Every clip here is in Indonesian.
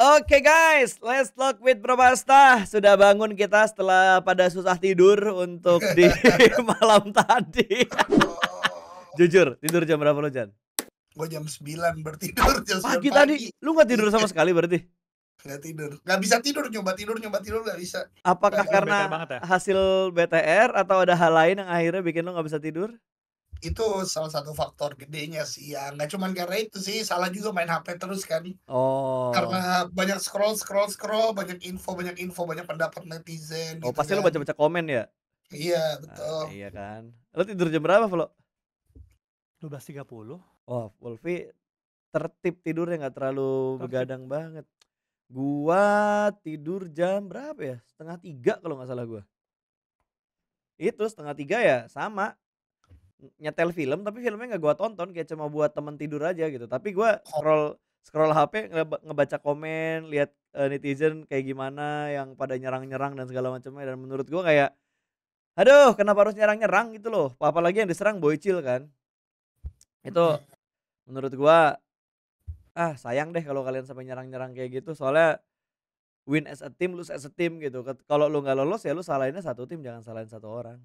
Oke okay guys, let's talk with Probasta. Sudah bangun kita setelah pada susah tidur untuk di malam tadi. Jujur, tidur jam berapa lo Jan? Gue jam 9 bertidur jam pagi, pagi. tadi, lu gak tidur sama sekali berarti? Gak tidur, gak bisa tidur, nyoba tidur, nyoba tidur gak bisa Apakah gak karena ya? hasil BTR atau ada hal lain yang akhirnya bikin lu gak bisa tidur? itu salah satu faktor gedenya sih ya nggak cuma karena itu sih salah juga main HP terus kan oh karena banyak scroll scroll scroll banyak info banyak info banyak pendapat netizen oh gitu pasti kan. lo baca baca komen ya iya betul ah, iya kan lo tidur jam berapa lo puluh oh Wolfi tertib tidurnya nggak terlalu tertip. begadang banget gua tidur jam berapa ya setengah tiga kalau nggak salah gua itu setengah tiga ya sama nyetel film tapi filmnya nggak gua tonton kayak cuma buat temen tidur aja gitu tapi gua oh. scroll scroll HP ngebaca komen lihat uh, netizen kayak gimana yang pada nyerang-nyerang dan segala macamnya dan menurut gua kayak aduh kenapa harus nyerang-nyerang gitu loh apalagi yang diserang bocil kan itu hmm. menurut gua ah sayang deh kalau kalian sampai nyerang-nyerang kayak gitu soalnya win as a team lose as a team gitu kalau lu nggak lolos ya lu salahinnya satu tim jangan salahin satu orang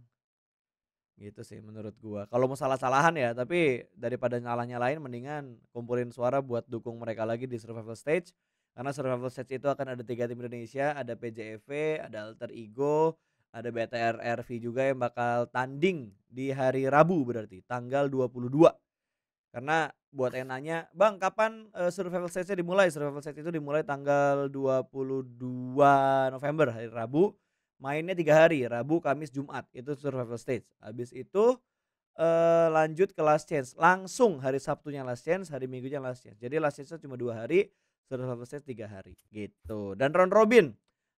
gitu sih menurut gua kalau mau salah-salahan ya tapi daripada nyalah-nyalain mendingan kumpulin suara buat dukung mereka lagi di survival stage karena survival stage itu akan ada tiga tim Indonesia ada PJEV ada alter ego ada BTRRV juga yang bakal tanding di hari Rabu berarti tanggal 22 karena buat yang nanya bang kapan uh, survival stage dimulai survival stage itu dimulai tanggal 22 November hari Rabu mainnya tiga hari Rabu Kamis Jumat itu survival stage habis itu eh, lanjut ke last chance langsung hari Sabtunya last chance hari Minggunya last chance jadi last chance cuma dua hari survival stage tiga hari gitu dan round robin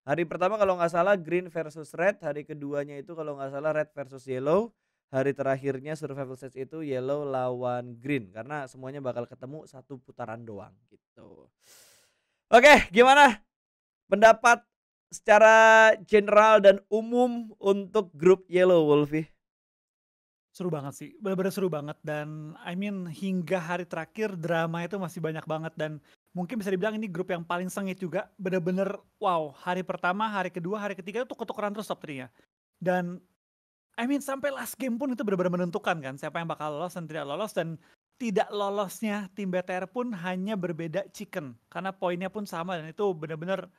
hari pertama kalau nggak salah green versus red hari keduanya itu kalau nggak salah red versus yellow hari terakhirnya survival stage itu yellow lawan green karena semuanya bakal ketemu satu putaran doang gitu oke gimana pendapat secara general dan umum untuk grup Yellow Wolfie? Seru banget sih, benar-benar seru banget dan I mean hingga hari terakhir drama itu masih banyak banget dan mungkin bisa dibilang ini grup yang paling sengit juga benar-benar wow hari pertama, hari kedua, hari ketiga itu ketukeran terus top dan I mean sampai last game pun itu benar-benar menentukan kan siapa yang bakal lolos dan tidak lolos dan tidak lolosnya tim BTR pun hanya berbeda chicken karena poinnya pun sama dan itu benar-benar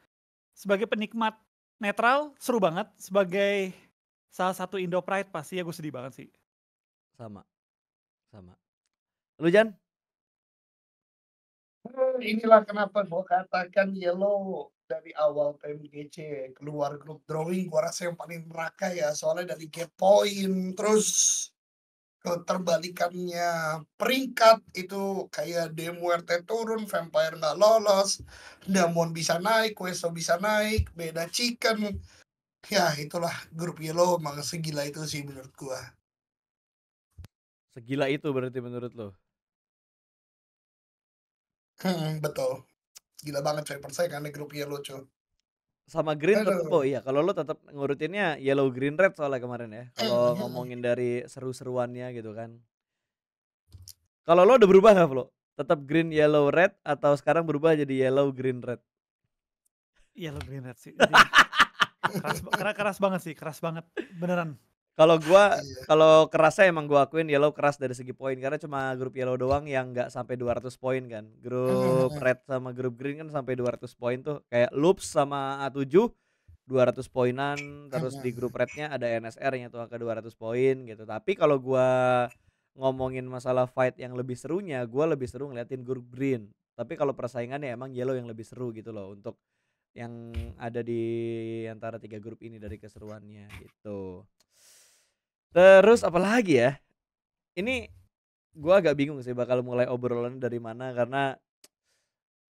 sebagai penikmat netral seru banget. Sebagai salah satu Indo Pride pasti ya gue sedih banget sih. Sama, sama. Lu Jan? Inilah kenapa gue katakan Yellow dari awal PMGC keluar grup drawing gue rasa yang paling neraka ya soalnya dari gap point terus terbalikannya peringkat itu kayak Demuerte turun, Vampire nggak lolos, Damon bisa naik, Queso bisa naik, beda chicken. Ya itulah grup Yellow emang segila itu sih menurut gua. Segila itu berarti menurut lo? Hmm, betul. Gila banget coy karena grup Yellow coy sama green tetap kok oh iya kalau lo tetap ngurutinnya yellow green red soalnya kemarin ya eh, kalau iya. ngomongin dari seru-seruannya gitu kan kalau lo udah berubah nggak lo tetap green yellow red atau sekarang berubah jadi yellow green red yellow green red sih keras, keras keras banget sih keras banget beneran kalau gua iya. kalau kerasnya emang gua akuin yellow keras dari segi poin karena cuma grup yellow doang yang nggak sampai 200 poin kan. Grup red sama grup green kan sampai 200 poin tuh. Kayak loops sama A7 200 poinan terus di grup rednya ada NSR-nya tuh angka 200 poin gitu. Tapi kalau gua ngomongin masalah fight yang lebih serunya, gua lebih seru ngeliatin grup green. Tapi kalau persaingannya emang yellow yang lebih seru gitu loh untuk yang ada di antara tiga grup ini dari keseruannya gitu. Terus apa lagi ya? Ini gua agak bingung sih bakal mulai obrolan dari mana karena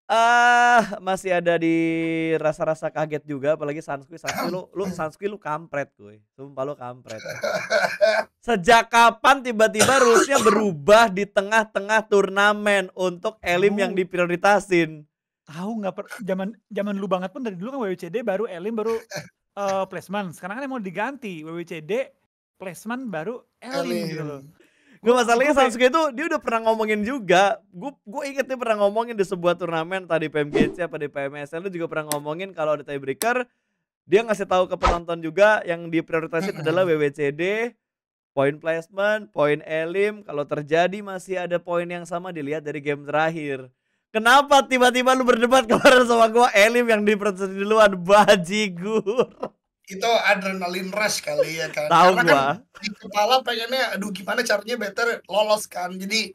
ah masih ada di rasa-rasa kaget juga apalagi Sanskui Sanskui lu lu Sanskui lu kampret gue sumpah lu kampret sejak kapan tiba-tiba Rusia berubah di tengah-tengah turnamen untuk elim yang diprioritasin tahu nggak zaman zaman lu banget pun dari dulu kan WWCD baru elim baru uh, eh, placement sekarang kan emang diganti WWCD placement baru elim gitu loh. Gue masalahnya Sasuke itu dia udah pernah ngomongin juga. Gue gue inget dia pernah ngomongin di sebuah turnamen tadi PMGC apa di PMSL dia juga pernah ngomongin kalau ada tiebreaker dia ngasih tahu ke penonton juga yang diprioritaskan adalah WWCD, point placement, point elim. Kalau terjadi masih ada poin yang sama dilihat dari game terakhir. Kenapa tiba-tiba lu berdebat kemarin sama gue elim yang diprioritaskan duluan bajigur? itu adrenalin rush kali ya kan. Tau Karena kan gua. Kan di kepala pengennya aduh gimana caranya better lolos kan. Jadi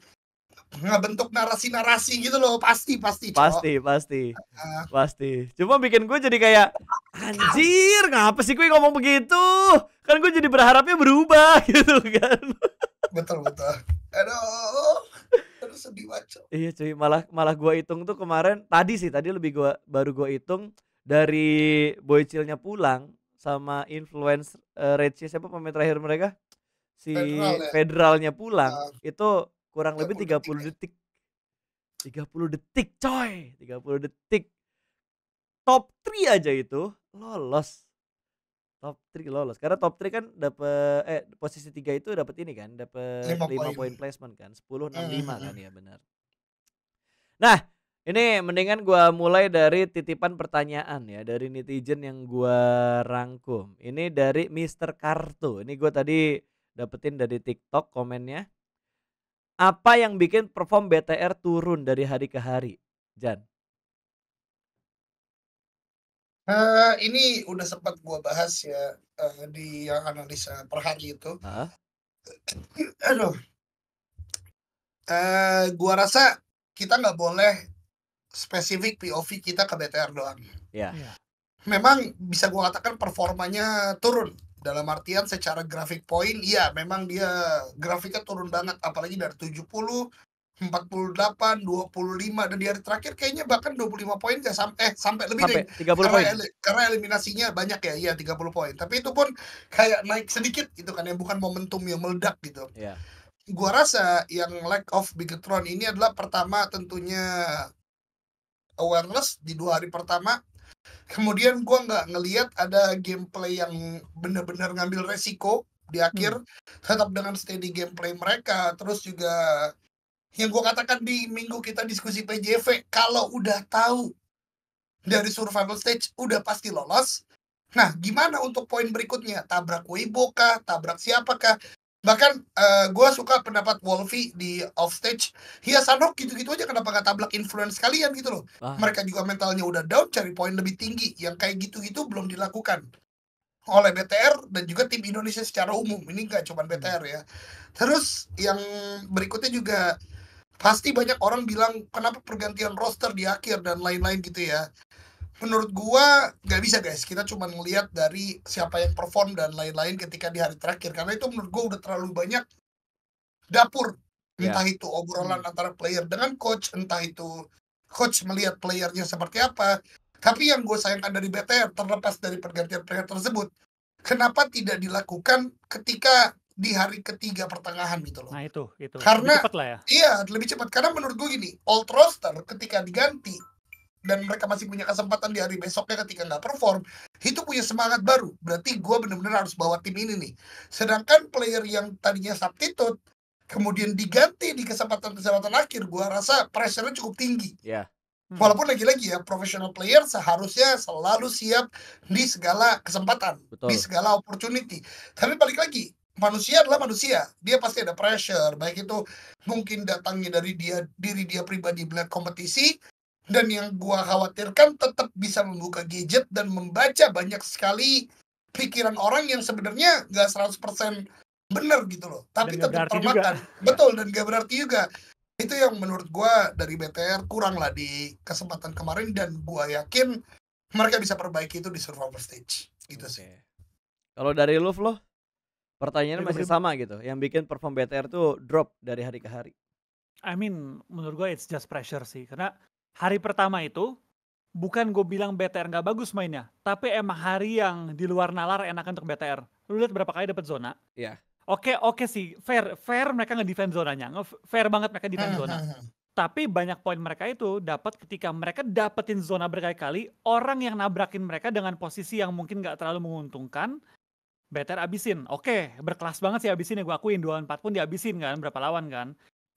nggak bentuk narasi-narasi gitu loh pasti pasti cowok. pasti pasti uh. pasti cuma bikin gue jadi kayak anjir ngapa sih gue ngomong begitu kan gue jadi berharapnya berubah gitu kan betul betul aduh terus sedih banget iya cuy malah malah gue hitung tuh kemarin tadi sih tadi lebih gue baru gue hitung dari boycilnya pulang sama influence uh, eh, Reci siapa pemain terakhir mereka? Si Federal, ya? federalnya pulang. uh, itu kurang lebih 30 detik. Ya. 30 detik, coy. 30 detik. Top 3 aja itu lolos. Top 3 lolos. Karena top 3 kan dapat eh posisi 3 itu dapat ini kan, dapat 5 poin placement kan. 10 6 5 kan eh. ya benar. Nah, ini mendingan gua mulai dari titipan pertanyaan ya dari netizen yang gua rangkum. Ini dari Mister Kartu. Ini gua tadi dapetin dari TikTok komennya. Apa yang bikin perform BTR turun dari hari ke hari? Jan. Uh, ini udah sempat gua bahas ya uh, di yang analisa per hari itu. Huh? Aduh. Uh, gua rasa kita nggak boleh spesifik POV kita ke BTR doang. Ya. Yeah. Memang bisa gue katakan performanya turun dalam artian secara grafik poin iya memang dia grafiknya turun banget apalagi dari 70 48, 25 dan di hari terakhir kayaknya bahkan 25 poin gak sam eh sampai lebih sampai deh. 30 karena, karena eliminasinya banyak ya, iya 30 poin. Tapi itu pun kayak naik sedikit gitu kan ya, bukan momentum yang meledak gitu. Yeah. Gua rasa yang lack of Bigetron ini adalah pertama tentunya awareness di dua hari pertama kemudian gue nggak ngeliat ada gameplay yang benar-benar ngambil resiko di akhir hmm. tetap dengan steady gameplay mereka terus juga yang gue katakan di minggu kita diskusi PJV kalau udah tahu dari survival stage udah pasti lolos nah gimana untuk poin berikutnya tabrak Weibo kah tabrak siapakah Bahkan uh, eh, gue suka pendapat Wolfie di offstage, Hiasanok gitu-gitu aja kenapa gak tablak influence kalian gitu loh. Ah. Mereka juga mentalnya udah down, cari poin lebih tinggi. Yang kayak gitu-gitu belum dilakukan oleh BTR dan juga tim Indonesia secara umum. Ini gak cuma hmm. BTR ya. Terus yang berikutnya juga pasti banyak orang bilang kenapa pergantian roster di akhir dan lain-lain gitu ya menurut gua nggak bisa guys kita cuma ngelihat dari siapa yang perform dan lain-lain ketika di hari terakhir karena itu menurut gua udah terlalu banyak dapur yeah. entah itu obrolan hmm. antara player dengan coach entah itu coach melihat playernya seperti apa tapi yang gue sayangkan dari BTR terlepas dari pergantian player tersebut kenapa tidak dilakukan ketika di hari ketiga pertengahan gitu loh. Nah itu, itu. Karena lebih cepat lah ya. Iya, lebih cepat. Karena menurut gue gini, old roster ketika diganti dan mereka masih punya kesempatan di hari besoknya ketika nggak perform itu punya semangat baru berarti gue bener-bener harus bawa tim ini nih sedangkan player yang tadinya substitute kemudian diganti di kesempatan kesempatan akhir gue rasa pressure-nya cukup tinggi yeah. hmm. walaupun lagi-lagi ya professional player seharusnya selalu siap di segala kesempatan Betul. di segala opportunity tapi balik lagi manusia adalah manusia dia pasti ada pressure baik itu mungkin datangnya dari dia diri dia pribadi melihat kompetisi dan yang gua khawatirkan tetap bisa membuka gadget dan membaca banyak sekali pikiran orang yang sebenarnya nggak 100% benar gitu loh tapi dan tetap termakan juga. Iya. betul dan gak berarti juga itu yang menurut gua dari BTR kurang lah di kesempatan kemarin dan gua yakin mereka bisa perbaiki itu di survival stage gitu okay. sih kalau dari lu loh pertanyaannya masih sama gitu yang bikin perform BTR tuh drop dari hari ke hari I mean menurut gua it's just pressure sih karena hari pertama itu bukan gue bilang BTR nggak bagus mainnya, tapi emang hari yang di luar nalar enakan untuk BTR. Lu lihat berapa kali dapat zona? Iya. Yeah. Oke, okay, oke okay sih, fair, fair mereka nge zona zonanya, fair banget mereka defend zona. tapi banyak poin mereka itu dapat ketika mereka dapetin zona berkali-kali, orang yang nabrakin mereka dengan posisi yang mungkin gak terlalu menguntungkan, better abisin. Oke, okay, berkelas banget sih abisin ya gue akuin, 2 4 pun diabisin kan, berapa lawan kan.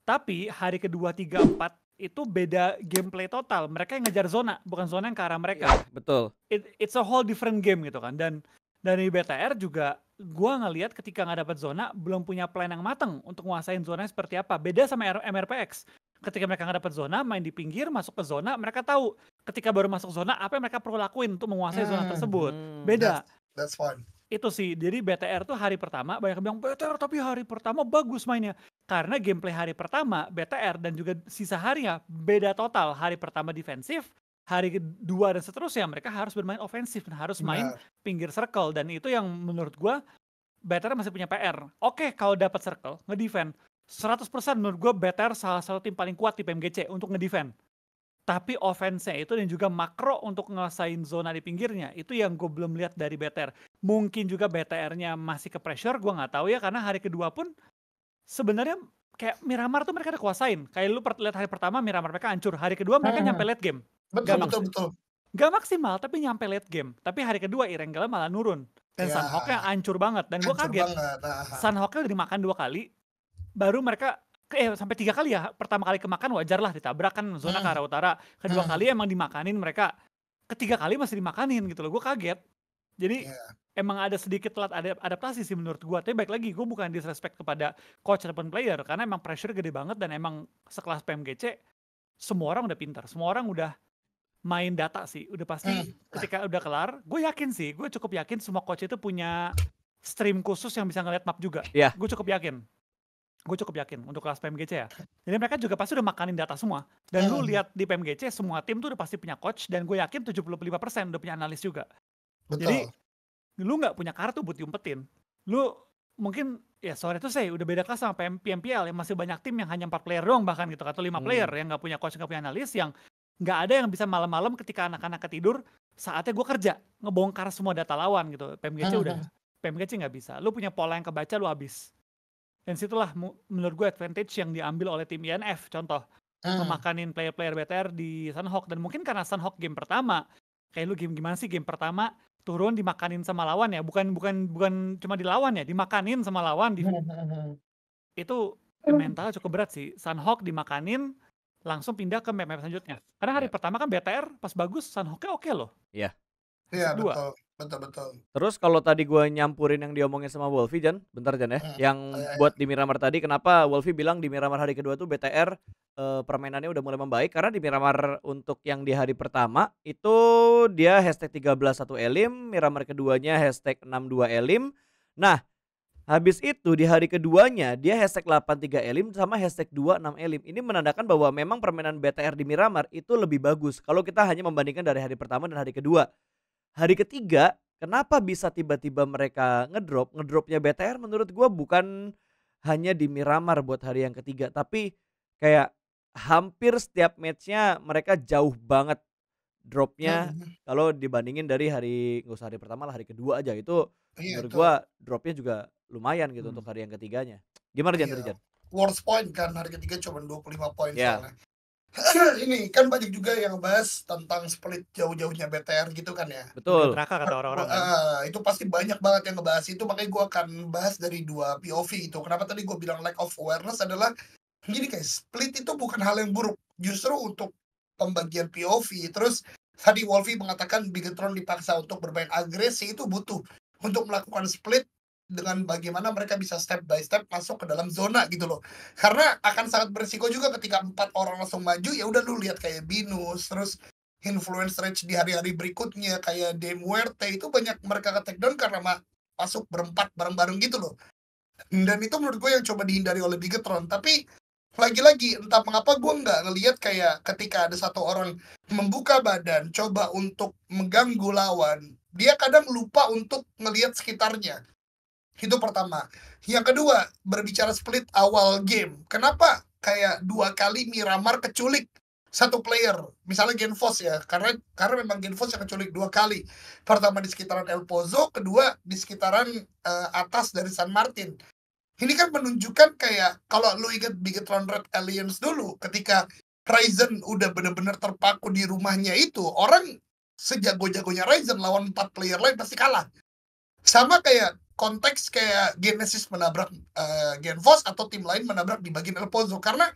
Tapi hari kedua, tiga, empat itu beda gameplay total. Mereka yang ngejar zona, bukan zona yang ke arah mereka. Ya, betul. It, it's a whole different game gitu kan. Dan dari BTR juga gua ngelihat ketika nggak dapat zona belum punya plan yang mateng untuk nguasain zona seperti apa. Beda sama R MRPX. Ketika mereka nggak dapat zona, main di pinggir, masuk ke zona, mereka tahu ketika baru masuk zona apa yang mereka perlu lakuin untuk menguasai hmm, zona tersebut. Hmm. Beda. That's, that's fun. Itu sih. Jadi BTR tuh hari pertama banyak yang bilang BTR tapi hari pertama bagus mainnya. Karena gameplay hari pertama BTR dan juga sisa harinya beda total. Hari pertama defensif, hari kedua dan seterusnya mereka harus bermain ofensif dan harus main nah. pinggir circle dan itu yang menurut gua BTR masih punya PR. Oke, okay, kalau dapat circle, ngedefend 100% menurut gue BTR salah satu tim paling kuat di PMGC untuk ngedefend. Tapi offense-nya itu dan juga makro untuk ngelesain zona di pinggirnya, itu yang gue belum lihat dari BTR. Mungkin juga BTR-nya masih ke pressure, gue nggak tahu ya, karena hari kedua pun sebenarnya kayak Miramar tuh mereka ada kuasain. Kayak lu lihat hari pertama Miramar mereka hancur, hari kedua mereka hmm. nyampe late game. Betul, gak betul, betul. Gak maksimal tapi nyampe late game. Tapi hari kedua Irengela malah nurun. Dan ya. Sunhawknya hancur banget dan gue kaget. Nah. Sunhawknya udah dimakan dua kali baru mereka eh sampai tiga kali ya pertama kali kemakan wajar lah ditabrak kan zona hmm. ke arah utara kedua hmm. kali emang dimakanin mereka ketiga kali masih dimakanin gitu loh gue kaget jadi yeah. emang ada sedikit telat ada adaptasi sih menurut gua. Tapi baik lagi gua bukan disrespect kepada coach ataupun player karena emang pressure gede banget dan emang sekelas PMGC semua orang udah pintar, semua orang udah main data sih. Udah pasti mm. ketika udah kelar, gue yakin sih, gue cukup yakin semua coach itu punya stream khusus yang bisa ngeliat map juga. Iya. Gue cukup yakin. Gue cukup yakin untuk kelas PMGC ya. Jadi mereka juga pasti udah makanin data semua. Dan lu hmm. lihat di PMGC semua tim tuh udah pasti punya coach dan gue yakin 75% udah punya analis juga. Betul. Jadi lu nggak punya kartu buat diumpetin. Lu mungkin ya sore itu saya udah beda kelas sama PM, PMPL yang masih banyak tim yang hanya empat player doang bahkan gitu atau lima hmm. player yang nggak punya coach nggak punya analis yang nggak ada yang bisa malam-malam ketika anak-anak ketidur saatnya gue kerja ngebongkar semua data lawan gitu PMGC hmm. udah PMGC nggak bisa lu punya pola yang kebaca lu habis dan situlah menurut gue advantage yang diambil oleh tim INF contoh hmm. memakanin player-player BTR di Sunhawk dan mungkin karena Sunhawk game pertama kayak lu game gimana sih game pertama turun dimakanin sama lawan ya, bukan bukan bukan cuma dilawan ya, dimakanin sama lawan di itu mental cukup berat sih. Sunhawk dimakanin langsung pindah ke map, -map selanjutnya. Karena hari yeah. pertama kan BTR pas bagus Sunhawknya oke okay loh. Iya. Yeah. Iya yeah, betul betul betul terus kalau tadi gue nyampurin yang diomongin sama Wolfi Jan bentar Jan ya hmm. yang oh, iya, iya. buat di Miramar tadi kenapa Wolfi bilang di Miramar hari kedua tuh BTR eh, permainannya udah mulai membaik karena di Miramar untuk yang di hari pertama itu dia hashtag 13 satu elim Miramar keduanya hashtag 62 elim nah Habis itu di hari keduanya dia hashtag 83 elim sama hashtag 26 elim. Ini menandakan bahwa memang permainan BTR di Miramar itu lebih bagus kalau kita hanya membandingkan dari hari pertama dan hari kedua hari ketiga kenapa bisa tiba-tiba mereka ngedrop ngedropnya BTR menurut gue bukan hanya di Miramar buat hari yang ketiga tapi kayak hampir setiap matchnya mereka jauh banget dropnya iya, kalau dibandingin dari hari nggak usah hari pertama lah hari kedua aja itu iya, menurut gue dropnya juga lumayan gitu hmm. untuk hari yang ketiganya gimana Jan iya. Jan? Worst point kan hari ketiga cuma 25 poin yeah. ini kan banyak juga yang bahas tentang split jauh-jauhnya BTR gitu kan ya. Betul. Neraka kata orang-orang. Eh, kan. eh, itu pasti banyak banget yang ngebahas itu makanya gue akan bahas dari dua POV itu. Kenapa tadi gue bilang lack of awareness adalah gini guys, split itu bukan hal yang buruk. Justru untuk pembagian POV terus tadi Wolfie mengatakan Bigetron dipaksa untuk bermain agresi itu butuh untuk melakukan split dengan bagaimana mereka bisa step by step masuk ke dalam zona gitu loh. Karena akan sangat berisiko juga ketika empat orang langsung maju ya udah lu lihat kayak Binus terus influence rich di hari-hari berikutnya kayak Demuerte itu banyak mereka ke takedown karena masuk berempat bareng-bareng gitu loh. Dan itu menurut gue yang coba dihindari oleh Bigetron. Tapi lagi-lagi entah mengapa gue nggak ngelihat kayak ketika ada satu orang membuka badan coba untuk mengganggu lawan dia kadang lupa untuk ngelihat sekitarnya itu pertama. Yang kedua, berbicara split awal game. Kenapa kayak dua kali Miramar keculik satu player, misalnya Genfos ya, karena karena memang Genfos yang keculik dua kali. Pertama di sekitaran El Pozo, kedua di sekitaran uh, atas dari San Martin. Ini kan menunjukkan kayak kalau lu inget Bigetron Red Alliance dulu, ketika Ryzen udah bener-bener terpaku di rumahnya itu, orang sejago-jagonya Ryzen lawan empat player lain pasti kalah. Sama kayak konteks kayak Genesis menabrak uh, eh, Vos atau tim lain menabrak di bagian El Pozo karena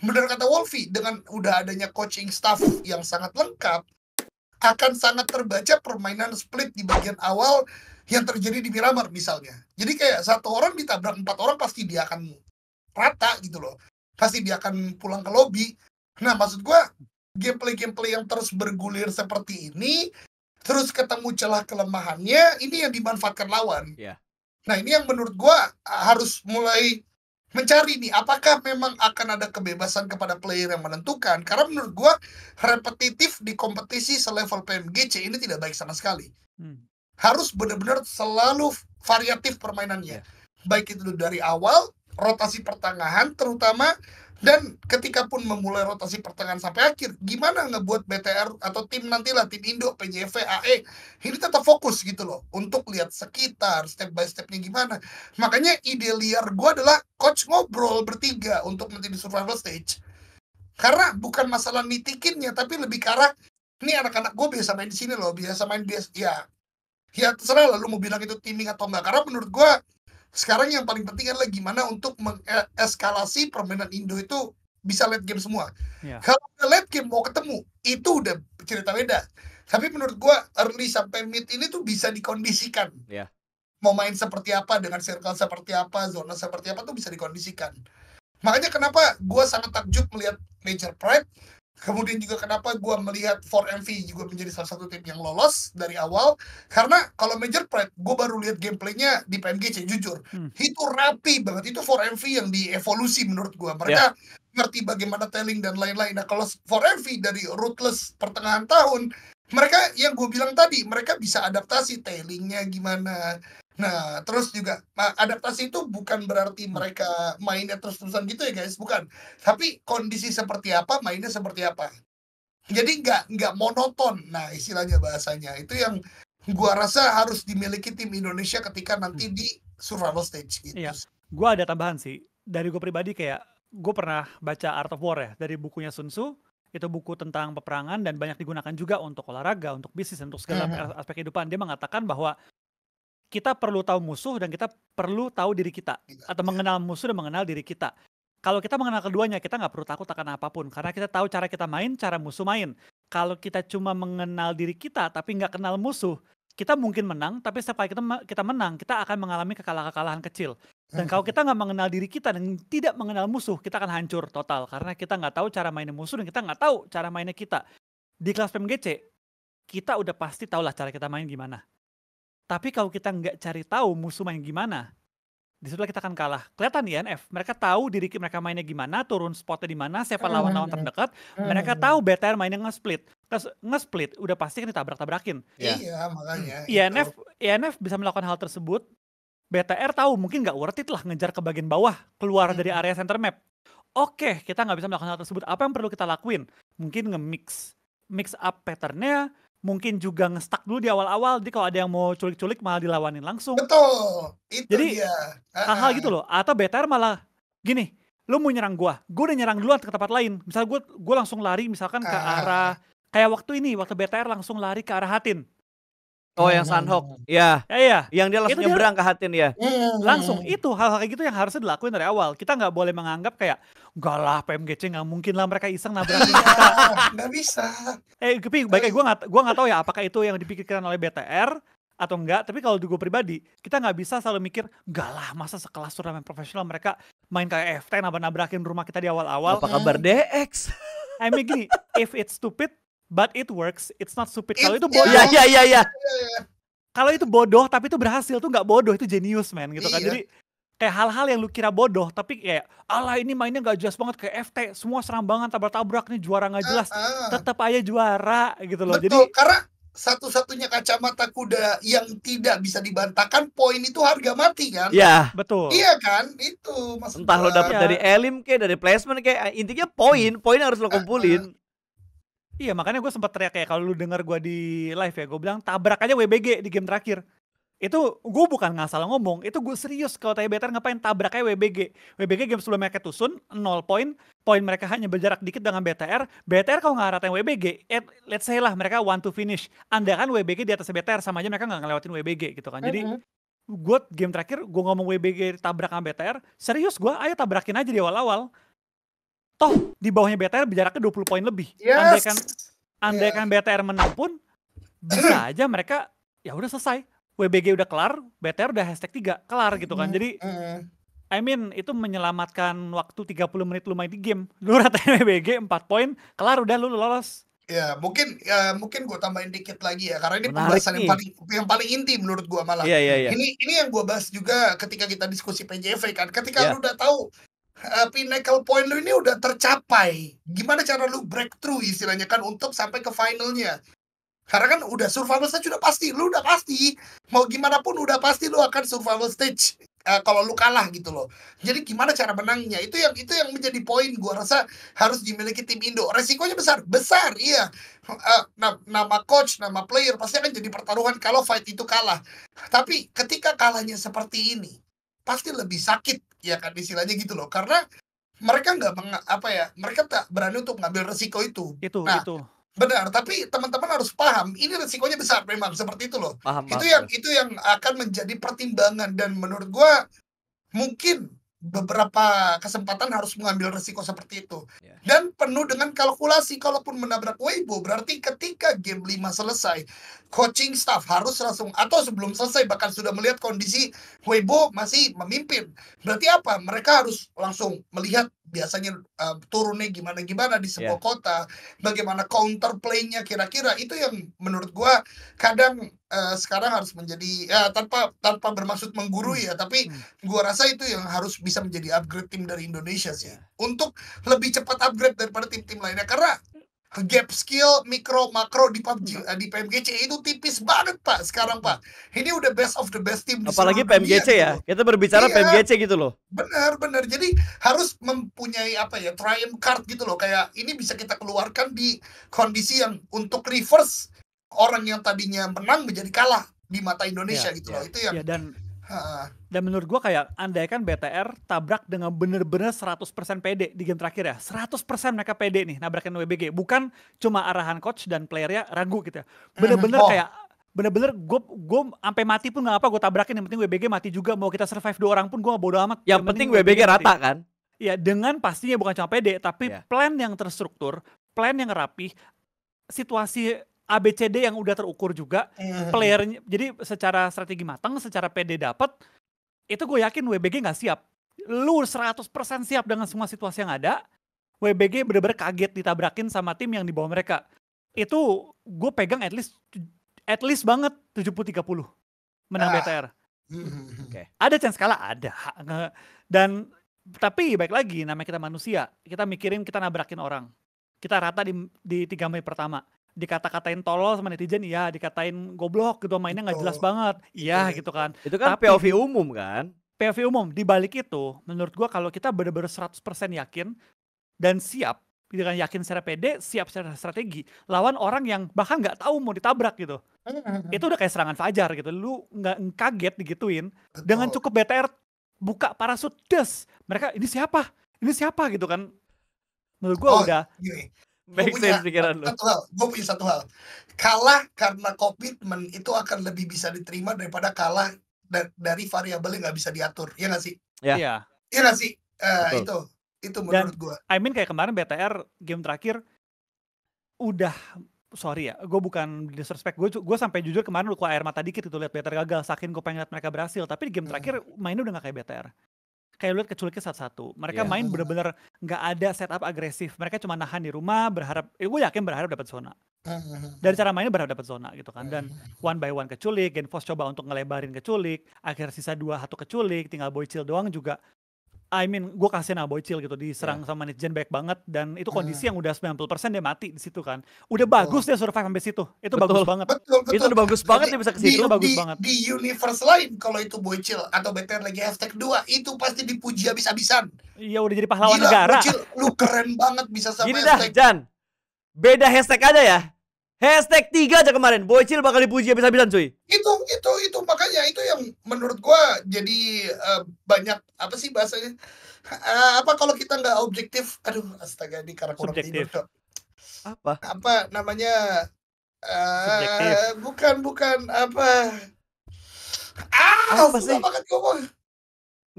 benar kata Wolfie dengan udah adanya coaching staff yang sangat lengkap akan sangat terbaca permainan split di bagian awal yang terjadi di Miramar misalnya. Jadi kayak satu orang ditabrak empat orang pasti dia akan rata gitu loh. Pasti dia akan pulang ke lobby. Nah maksud gue gameplay-gameplay yang terus bergulir seperti ini terus ketemu celah kelemahannya ini yang dimanfaatkan lawan. Yeah. Nah ini yang menurut gue harus mulai mencari nih apakah memang akan ada kebebasan kepada player yang menentukan karena menurut gue repetitif di kompetisi selevel PMGC ini tidak baik sama sekali hmm. harus benar-benar selalu variatif permainannya yeah. baik itu dari awal rotasi pertengahan terutama dan ketika pun memulai rotasi pertengahan sampai akhir, gimana ngebuat BTR atau tim nantilah tim Indo, PJV, AE ini tetap fokus gitu loh untuk lihat sekitar step by stepnya gimana. Makanya ide liar gue adalah coach ngobrol bertiga untuk nanti di survival stage. Karena bukan masalah nitikinnya, tapi lebih karena ini anak-anak gue biasa main di sini loh, biasa main biasa ya ya terserah lah lu mau bilang itu timing atau enggak. Karena menurut gue sekarang yang paling penting adalah gimana untuk mengeskalasi permainan Indo itu bisa late game semua. Yeah. Kalau late game mau ketemu, itu udah cerita beda. Tapi menurut gua early sampai mid ini tuh bisa dikondisikan. Yeah. Mau main seperti apa dengan circle seperti apa, zona seperti apa tuh bisa dikondisikan. Makanya kenapa gua sangat takjub melihat Major Pride Kemudian juga kenapa gue melihat 4MV juga menjadi salah satu tim yang lolos dari awal. Karena kalau Major Pride, gue baru lihat gameplaynya di PMGC, jujur. Hmm. Itu rapi banget. Itu 4MV yang dievolusi menurut gue. Mereka yeah. ngerti bagaimana telling dan lain-lain. Nah kalau 4MV dari Ruthless pertengahan tahun, mereka yang gue bilang tadi, mereka bisa adaptasi tailingnya gimana, Nah, terus juga adaptasi itu bukan berarti mereka mainnya terus-terusan gitu ya guys, bukan. Tapi kondisi seperti apa, mainnya seperti apa. Jadi nggak nggak monoton. Nah, istilahnya bahasanya itu yang gua rasa harus dimiliki tim Indonesia ketika nanti hmm. di survival stage gitu. Iya. Gua ada tambahan sih dari gue pribadi kayak gue pernah baca Art of War ya dari bukunya Sun Tzu itu buku tentang peperangan dan banyak digunakan juga untuk olahraga, untuk bisnis, untuk segala hmm. aspek kehidupan. Dia mengatakan bahwa kita perlu tahu musuh dan kita perlu tahu diri kita iya, atau iya. mengenal musuh dan mengenal diri kita. Kalau kita mengenal keduanya, kita nggak perlu takut akan apapun karena kita tahu cara kita main, cara musuh main. Kalau kita cuma mengenal diri kita tapi nggak kenal musuh, kita mungkin menang, tapi setiap kita kita menang, kita akan mengalami kekalahan-kekalahan kecil. Dan kalau kita nggak mengenal diri kita dan tidak mengenal musuh, kita akan hancur total karena kita nggak tahu cara mainnya musuh dan kita nggak tahu cara mainnya kita. Di kelas PMGC, kita udah pasti tahu lah cara kita main gimana. Tapi kalau kita nggak cari tahu musuh main gimana, di situ kita akan kalah. Kelihatan ya NF, mereka tahu diri mereka mainnya gimana, turun spotnya di mana, siapa hmm, lawan-lawan terdekat. Hmm, mereka tahu BTR mainnya nge-split. Nge-split udah pasti kan ditabrak-tabrakin. Iya, yeah. makanya. INF iya, gitu. INF iya, bisa melakukan hal tersebut. BTR tahu mungkin nggak worth it lah ngejar ke bagian bawah, keluar hmm. dari area center map. Oke, kita nggak bisa melakukan hal tersebut. Apa yang perlu kita lakuin? Mungkin nge-mix. Mix up patternnya, mungkin juga ngestak dulu di awal-awal jadi kalau ada yang mau culik-culik malah dilawanin langsung betul itu jadi dia. hal-hal gitu loh atau BTR malah gini lu mau nyerang gua gua udah nyerang duluan ke tempat lain misal gua gua langsung lari misalkan ke ah. arah kayak waktu ini waktu BTR langsung lari ke arah Hatin Oh, yang Sanhok. nah. Ya, ya. Yang dia langsung nyebrang ke Hatin ya. Iya, iya, langsung itu hal-hal kayak gitu yang harusnya dilakuin dari awal. Kita nggak boleh menganggap kayak enggak lah PMGC nggak mungkin lah mereka iseng nabrak kita. Nggak bisa. Eh, tapi baiknya gue nggak gue nggak tahu ya apakah itu yang dipikirkan oleh BTR atau enggak tapi kalau gue pribadi kita nggak bisa selalu mikir enggak lah masa sekelas turnamen profesional mereka main kayak FT nabrak-nabrakin rumah kita di awal-awal apa kabar DX I mean gini if it's stupid but it works. It's not stupid. Kalau itu bodoh. Iya iya iya iya. Kalau itu bodoh tapi itu berhasil tuh nggak bodoh, itu genius man gitu kan. Iya. Jadi kayak hal-hal yang lu kira bodoh tapi kayak Allah ini mainnya nggak jelas banget kayak FT semua serambangan tabrak-tabrak nih juara nggak ah, jelas uh, uh. Ah. tetap aja juara gitu loh Betul, jadi karena satu-satunya kacamata kuda yang tidak bisa dibantahkan poin itu harga mati kan? Iya. Betul. Iya kan? Itu maksudnya. Entah lo dapet ya. dari iya. elim ke dari placement ke eh, intinya poin, poin harus lo ah, kumpulin. Iya makanya gue sempat teriak kayak kalau lu denger gue di live ya, gue bilang tabrak aja WBG di game terakhir. Itu gue bukan nggak salah ngomong, itu gue serius kalau tanya better ngapain tabrak aja WBG. WBG game sebelumnya kayak tusun nol poin, poin mereka hanya berjarak dikit dengan BTR. BTR kalau nggak ratain WBG, eh, let's say lah mereka want to finish. Anda kan WBG di atas BTR sama aja mereka nggak ngelewatin WBG gitu kan. Jadi uh -huh gue game terakhir gue ngomong WBG tabrak sama BTR serius gue ayo tabrakin aja di awal-awal toh di bawahnya BTR berjaraknya 20 poin lebih. Yes. kan andaikan yeah. BTR menang pun bisa aja mereka ya udah selesai. WBG udah kelar, BTR udah hashtag tiga kelar gitu kan. Mm-hmm. Jadi mm. I mean itu menyelamatkan waktu 30 menit lumayan di game. Lu ratain WBG 4 poin, kelar udah lu lolos. Ya, mungkin ya, mungkin gue tambahin dikit lagi ya karena ini Menarik pembahasan nih. yang paling yang paling inti menurut gue malah. Iya, iya, iya. Ini ini yang gue bahas juga ketika kita diskusi PJV kan. Ketika yeah. lu udah tahu Eh, pinnacle point lu ini udah tercapai. Gimana cara lu breakthrough istilahnya kan untuk sampai ke finalnya? Karena kan udah survival stage udah pasti, lu udah pasti mau gimana pun udah pasti lu akan survival stage uh, kalau lu kalah gitu loh. Jadi gimana cara menangnya? Itu yang itu yang menjadi poin gua rasa harus dimiliki tim Indo. Resikonya besar, besar iya. Uh, nama coach, nama player pasti akan jadi pertaruhan kalau fight itu kalah. Tapi ketika kalahnya seperti ini, pasti lebih sakit ya kan istilahnya gitu loh karena mereka nggak apa ya mereka tak berani untuk ngambil resiko itu itu nah, itu benar tapi teman-teman harus paham ini resikonya besar memang seperti itu loh paham, itu paham. yang itu yang akan menjadi pertimbangan dan menurut gua mungkin beberapa kesempatan harus mengambil resiko seperti itu. Iya. Dan penuh dengan kalkulasi kalaupun menabrak Weibo berarti ketika game 5 selesai, coaching staff harus langsung atau sebelum selesai bahkan sudah melihat kondisi Weibo masih memimpin. Berarti apa? Mereka harus langsung melihat biasanya uh, turunnya gimana-gimana di sebuah yeah. kota, bagaimana counter playnya kira-kira itu yang menurut gua kadang uh, sekarang harus menjadi ya tanpa tanpa bermaksud menggurui hmm. ya, tapi hmm. gua rasa itu yang harus bisa menjadi upgrade tim dari Indonesia sih. Yeah. Untuk lebih cepat upgrade daripada tim-tim lainnya karena gap skill mikro makro di PUBG eh, di PMGC itu tipis banget pak sekarang pak ini udah best of the best team apalagi PMGC dunia, ya gitu. kita berbicara iya, PMGC gitu loh benar benar jadi harus mempunyai apa ya triumph card gitu loh kayak ini bisa kita keluarkan di kondisi yang untuk reverse orang yang tadinya menang menjadi kalah di mata Indonesia ya, gitu ya, loh itu yang ya, dan dan menurut gua kayak andai kan BTR tabrak dengan bener-bener 100% PD di game terakhir ya. 100% mereka PD nih nabrakin WBG. Bukan cuma arahan coach dan playernya ragu gitu ya. Bener-bener mm-hmm. oh. kayak bener-bener gue gue sampai mati pun gak apa gue tabrakin yang penting WBG mati juga mau kita survive dua orang pun gue gak bodo amat yang, yang penting, penting WBG, WBG rata mati. kan ya dengan pastinya bukan cuma pede tapi yeah. plan yang terstruktur plan yang rapi situasi ABCD yang udah terukur juga, mm. playernya jadi secara strategi matang, secara PD dapat, itu gue yakin WBG nggak siap. Lu 100% siap dengan semua situasi yang ada, WBG bener-bener kaget ditabrakin sama tim yang di bawah mereka. Itu gue pegang at least at least banget 70-30 menang ah. BTR. Okay. Ada chance kalah ada. Dan tapi baik lagi namanya kita manusia, kita mikirin kita nabrakin orang. Kita rata di di 3 menit pertama dikata-katain tolol sama netizen iya dikatain goblok gitu mainnya nggak jelas banget iya gitu kan itu kan Tapi, POV umum kan POV umum di balik itu menurut gua kalau kita benar-benar 100% yakin dan siap dengan yakin secara pede, siap secara strategi lawan orang yang bahkan nggak tahu mau ditabrak gitu. itu udah kayak serangan fajar gitu. Lu nggak kaget digituin Betul. dengan cukup BTR buka parasut des. Mereka ini siapa? Ini siapa gitu kan? Menurut gua oh, udah. gini. Make gua sense pikiran lu. Satu hal, gue punya satu hal. Kalah karena komitmen itu akan lebih bisa diterima daripada kalah da dari variabel yang nggak bisa diatur, ya nggak sih? Iya. Yeah. Iya nggak sih? Uh, itu itu menurut gue. I mean kayak kemarin BTR game terakhir udah sorry ya, gue bukan disrespect, gue gue sampai jujur kemarin lu ke air mata dikit itu lihat BTR gagal, saking gue pengen lihat mereka berhasil, tapi di game hmm. terakhir mainnya udah gak kayak BTR kayak lihat keculiknya satu-satu. Mereka yeah. main bener-bener nggak ada setup agresif. Mereka cuma nahan di rumah, berharap, eh, gue yakin berharap dapat zona. Dari cara mainnya berharap dapat zona gitu kan. Dan one by one keculik, Genfos coba untuk ngelebarin keculik. Akhir sisa dua satu keculik, tinggal Boycil doang juga I mean, gue kasih ah Cil gitu diserang yeah. sama netizen baik banget dan itu nah. kondisi uh. yang udah 90% dia mati di situ kan. Udah bagus dia survive sampai situ. Itu betul. bagus banget. Betul, betul. Itu udah bagus banget Jadi, dia bisa ke situ, bagus di, banget. Di universe lain kalau itu bocil atau BTR lagi hashtag dua itu pasti dipuji habis-habisan. Iya udah jadi pahlawan Gila, negara. Bocil, lu keren banget bisa sampai Gini dah, hashtag. Jan. Beda hashtag aja ya Hashtag tiga aja kemarin, bocil bakal dipuji habis-habisan cuy. Itu, itu, itu makanya itu yang menurut gua jadi uh, banyak apa sih bahasanya? Uh, apa kalau kita nggak objektif? Aduh, astaga ini karena subjektif. apa? Apa namanya? Uh, bukan bukan apa? Ah, apa sih? banget ngomong.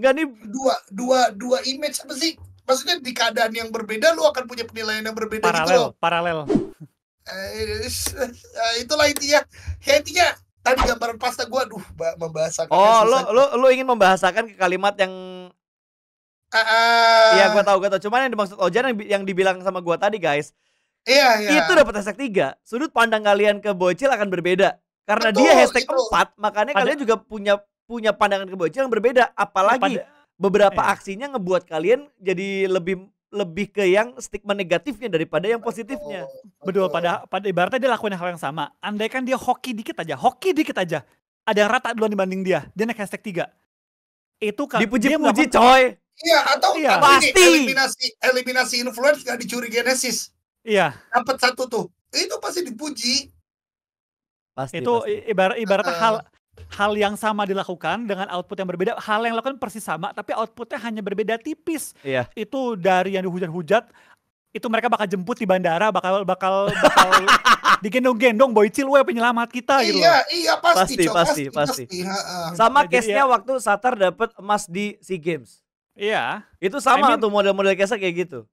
Enggak nih dua dua dua image apa sih? Maksudnya di keadaan yang berbeda lu akan punya penilaian yang berbeda gitu paralel, gitu loh. Paralel, paralel. Eh, eh, itulah intinya ya, intinya tadi gambaran pasta gue aduh membahasakan oh lo lo lo ingin membahasakan ke kalimat yang ah, ah. Iya, uh, gue tau, gue tau. Cuman yang dimaksud Ojan yang, yang dibilang sama gue tadi, guys. Iya, iya. Itu dapat hashtag tiga. Sudut pandang kalian ke bocil akan berbeda. Karena Betul, dia hashtag itu. empat, makanya Pada, kalian juga punya punya pandangan ke bocil yang berbeda. Ya, Apalagi Pada, beberapa iya. aksinya ngebuat kalian jadi lebih lebih ke yang stigma negatifnya daripada yang positifnya. Oh, Betul, pada pada ibaratnya dia lakuin hal yang sama. Andaikan dia hoki dikit aja, hoki dikit aja. Ada rata duluan dibanding dia, dia naik hashtag 3. Itu kan dipuji-puji dia coy. Iya, atau iya. pasti ini, eliminasi eliminasi influence gak dicuri genesis. Iya. Dapat satu tuh. Itu pasti dipuji. Pasti. Itu pasti. ibarat ibaratnya uh, hal hal yang sama dilakukan dengan output yang berbeda. Hal yang lakukan persis sama, tapi outputnya hanya berbeda tipis. Iya. Itu dari yang dihujat-hujat, itu mereka bakal jemput di bandara, bakal bakal bakal digendong-gendong Boycil, we penyelamat kita gitu. Iya, iya pasti, pasti, pasti, pasti. pasti. Ha, Sama case-nya ya. waktu Satar dapat emas di SEA Games. Iya. Itu sama I mean, tuh model-model case kayak gitu.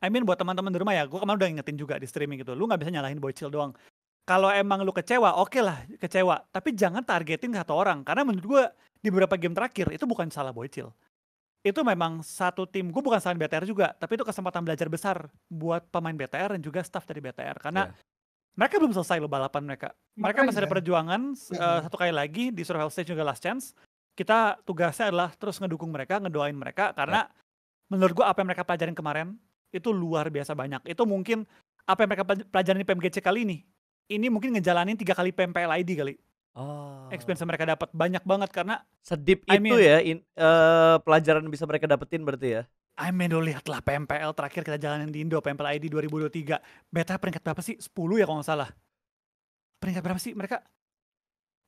I mean buat teman-teman di rumah ya, gue kemarin udah ingetin juga di streaming gitu. Lu nggak bisa nyalahin bocil doang kalau emang lu kecewa, oke okay lah kecewa. Tapi jangan targetin satu orang. Karena menurut gue di beberapa game terakhir itu bukan salah Boycil. Itu memang satu tim, gue bukan salah BTR juga. Tapi itu kesempatan belajar besar buat pemain BTR dan juga staff dari BTR. Karena yeah. mereka belum selesai lo balapan mereka. Mereka Makanya. masih ada perjuangan yeah. uh, satu kali lagi di survival stage juga last chance. Kita tugasnya adalah terus ngedukung mereka, ngedoain mereka. Karena yeah. menurut gue apa yang mereka pelajarin kemarin itu luar biasa banyak. Itu mungkin apa yang mereka pelajarin di PMGC kali ini ini mungkin ngejalanin tiga kali PMPL ID kali. Oh. Experience mereka dapat banyak banget karena sedip I mean, itu ya in, uh, pelajaran bisa mereka dapetin berarti ya. I mean lu lihatlah PMPL terakhir kita jalanin di Indo PMPL ID 2023. Beta peringkat berapa sih? 10 ya kalau nggak salah. Peringkat berapa sih mereka?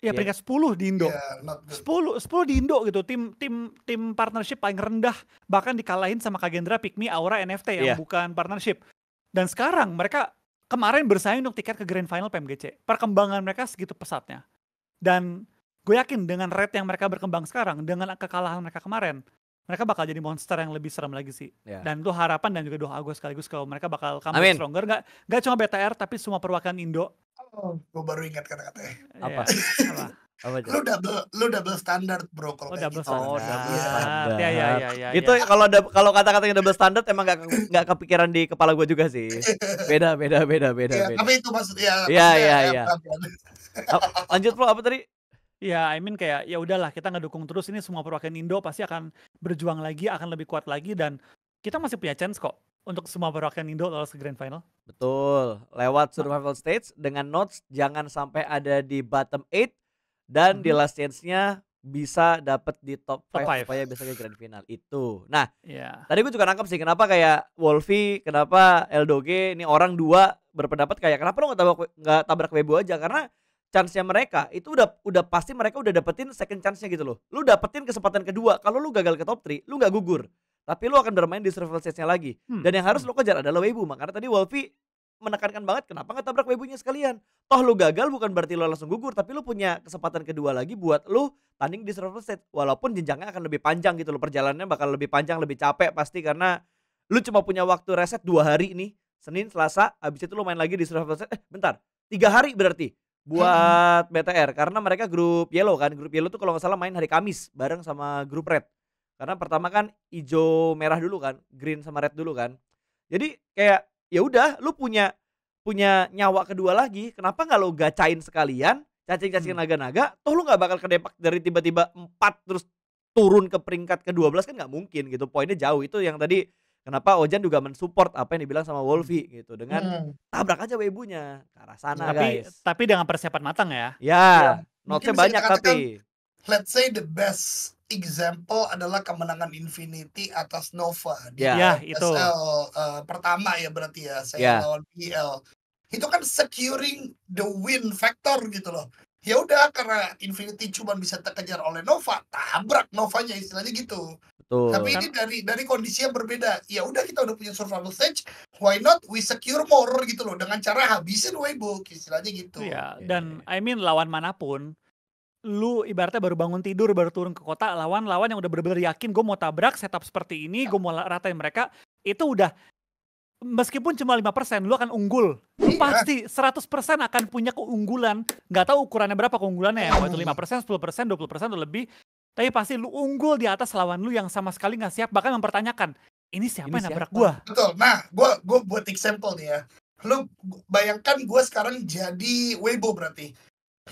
Ya yeah. peringkat 10 di Indo. Yeah, 10 10 di Indo gitu. Tim tim tim partnership paling rendah bahkan dikalahin sama Kagendra Pikmi Aura NFT yang yeah. bukan partnership. Dan sekarang mereka kemarin bersaing untuk tiket ke grand final PMGC. Perkembangan mereka segitu pesatnya. Dan gue yakin dengan rate yang mereka berkembang sekarang, dengan kekalahan mereka kemarin, mereka bakal jadi monster yang lebih serem lagi sih. Yeah. Dan itu harapan dan juga doa gue sekaligus kalau mereka bakal comeback Amin. stronger. Gak, gak cuma BTR tapi semua perwakilan Indo. Oh, gue baru ingat kata-katanya. Iya. Apa? Apa? lu double lu double standard bro kalau oh, double gitu. Oh, double iya. standard. Ya ya ya ya. Itu ya. kalau kalau kata-katanya double standard emang gak gak kepikiran di kepala gue juga sih. Beda beda beda beda ya, beda. Tapi itu iya, maksudnya. ya. Iya iya iya. Lanjut bro apa tadi? Ya, I mean kayak ya udahlah kita nggak dukung terus ini semua perwakilan Indo pasti akan berjuang lagi, akan lebih kuat lagi dan kita masih punya chance kok untuk semua perwakilan Indo lolos ke grand final. Betul. Lewat survival stage dengan notes jangan sampai ada di bottom 8 dan mm -hmm. di mm-hmm. last chance-nya bisa dapat di top 5 supaya bisa ke grand final itu. Nah, yeah. tadi gue juga nangkep sih kenapa kayak Wolfie, kenapa Eldoge ini orang dua berpendapat kayak kenapa lo nggak tabrak tabrak Webu aja karena chance-nya mereka itu udah udah pasti mereka udah dapetin second chance-nya gitu loh. Lu dapetin kesempatan kedua. Kalau lu gagal ke top 3, lu nggak gugur. Tapi lu akan bermain di survival stage-nya lagi. Hmm. Dan yang harus lu kejar adalah Weibu. Makanya tadi Wolfie menekankan banget kenapa nggak tabrak bu-nya sekalian. Toh lu gagal bukan berarti lu langsung gugur, tapi lu punya kesempatan kedua lagi buat lu tanding di survival stage. Walaupun jenjangnya akan lebih panjang gitu loh. Perjalanannya bakal lebih panjang, lebih capek pasti karena lu cuma punya waktu reset dua hari ini, Senin, Selasa, habis itu lu main lagi di survival stage. Eh, bentar. Tiga hari berarti buat BTR karena mereka grup yellow kan grup yellow tuh kalau nggak salah main hari Kamis bareng sama grup red karena pertama kan ijo merah dulu kan green sama red dulu kan jadi kayak ya udah lu punya punya nyawa kedua lagi kenapa nggak lu gacain sekalian cacing-cacing hmm. naga-naga toh lu nggak bakal kedepak dari tiba-tiba empat terus turun ke peringkat ke-12 kan nggak mungkin gitu poinnya jauh itu yang tadi kenapa Ojan juga mensupport apa yang dibilang sama Wolfi hmm. gitu dengan hmm. tabrak aja ibunya ke arah sana tapi, guys. Tapi dengan persiapan matang ya. Ya, ya. notnya banyak tapi. Let's say the best example adalah kemenangan Infinity atas Nova di yeah. yeah, itu. SL uh, eh, pertama ya berarti ya saya yeah. lawan PL itu kan securing the win factor gitu loh ya udah karena Infinity cuma bisa terkejar oleh Nova tabrak Novanya istilahnya gitu Tuh. Tapi ini dari dari kondisi yang berbeda. Ya udah kita udah punya survival stage, why not we secure more gitu loh dengan cara habisin Weibo istilahnya gitu. Iya, dan I mean lawan manapun lu ibaratnya baru bangun tidur baru turun ke kota lawan lawan yang udah bener-bener yakin gue mau tabrak setup seperti ini gue mau ratain mereka itu udah meskipun cuma lima persen lu akan unggul iya. pasti pasti 100% akan punya keunggulan nggak tahu ukurannya berapa keunggulannya ya itu lima persen sepuluh persen dua puluh persen atau lebih tapi pasti lu unggul di atas lawan lu yang sama sekali nggak siap, bahkan mempertanyakan, ini siapa ini yang nabrak gua? Betul. Nah, gua gua buat example nih ya. Lu bayangkan gua sekarang jadi Weibo berarti.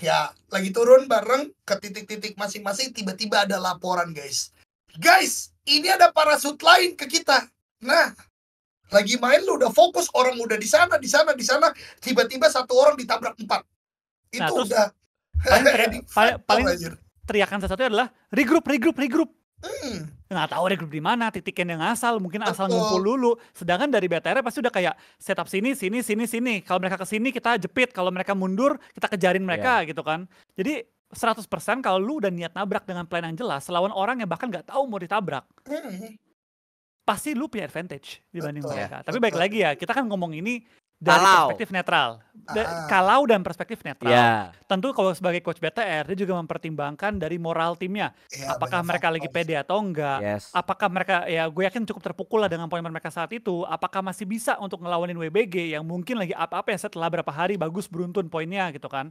Ya, lagi turun bareng ke titik-titik masing-masing tiba-tiba ada laporan, guys. Guys, ini ada parasut lain ke kita. Nah, lagi main lu udah fokus orang udah di sana, di sana, di sana, tiba-tiba satu orang ditabrak empat. Nah, Itu nah, terus udah paling, paling, paling, paling teriakan satu adalah regroup, regroup, regroup. Mm. Nggak tahu regroup di mana, titiknya yang asal, mungkin asal Betul. ngumpul dulu. Sedangkan dari BTR pasti udah kayak setup sini, sini, sini, sini. Kalau mereka ke sini kita jepit, kalau mereka mundur kita kejarin mereka yeah. gitu kan. Jadi 100% kalau lu udah niat nabrak dengan plan yang jelas, lawan orang yang bahkan nggak tahu mau ditabrak. Mm. Pasti lu punya advantage dibanding Betul. mereka. Iya. Tapi baik lagi ya, kita kan ngomong ini dari kalau. perspektif netral. Da ah. Kalau dan perspektif netral. Yeah. Tentu kalau sebagai coach BTR dia juga mempertimbangkan dari moral timnya. Yeah, apakah mereka lagi pede atau enggak? Yes. Apakah mereka ya gue yakin cukup terpukul lah dengan poin mereka saat itu. Apakah masih bisa untuk ngelawanin WBG yang mungkin lagi apa-apa ya setelah berapa hari bagus beruntun poinnya gitu kan.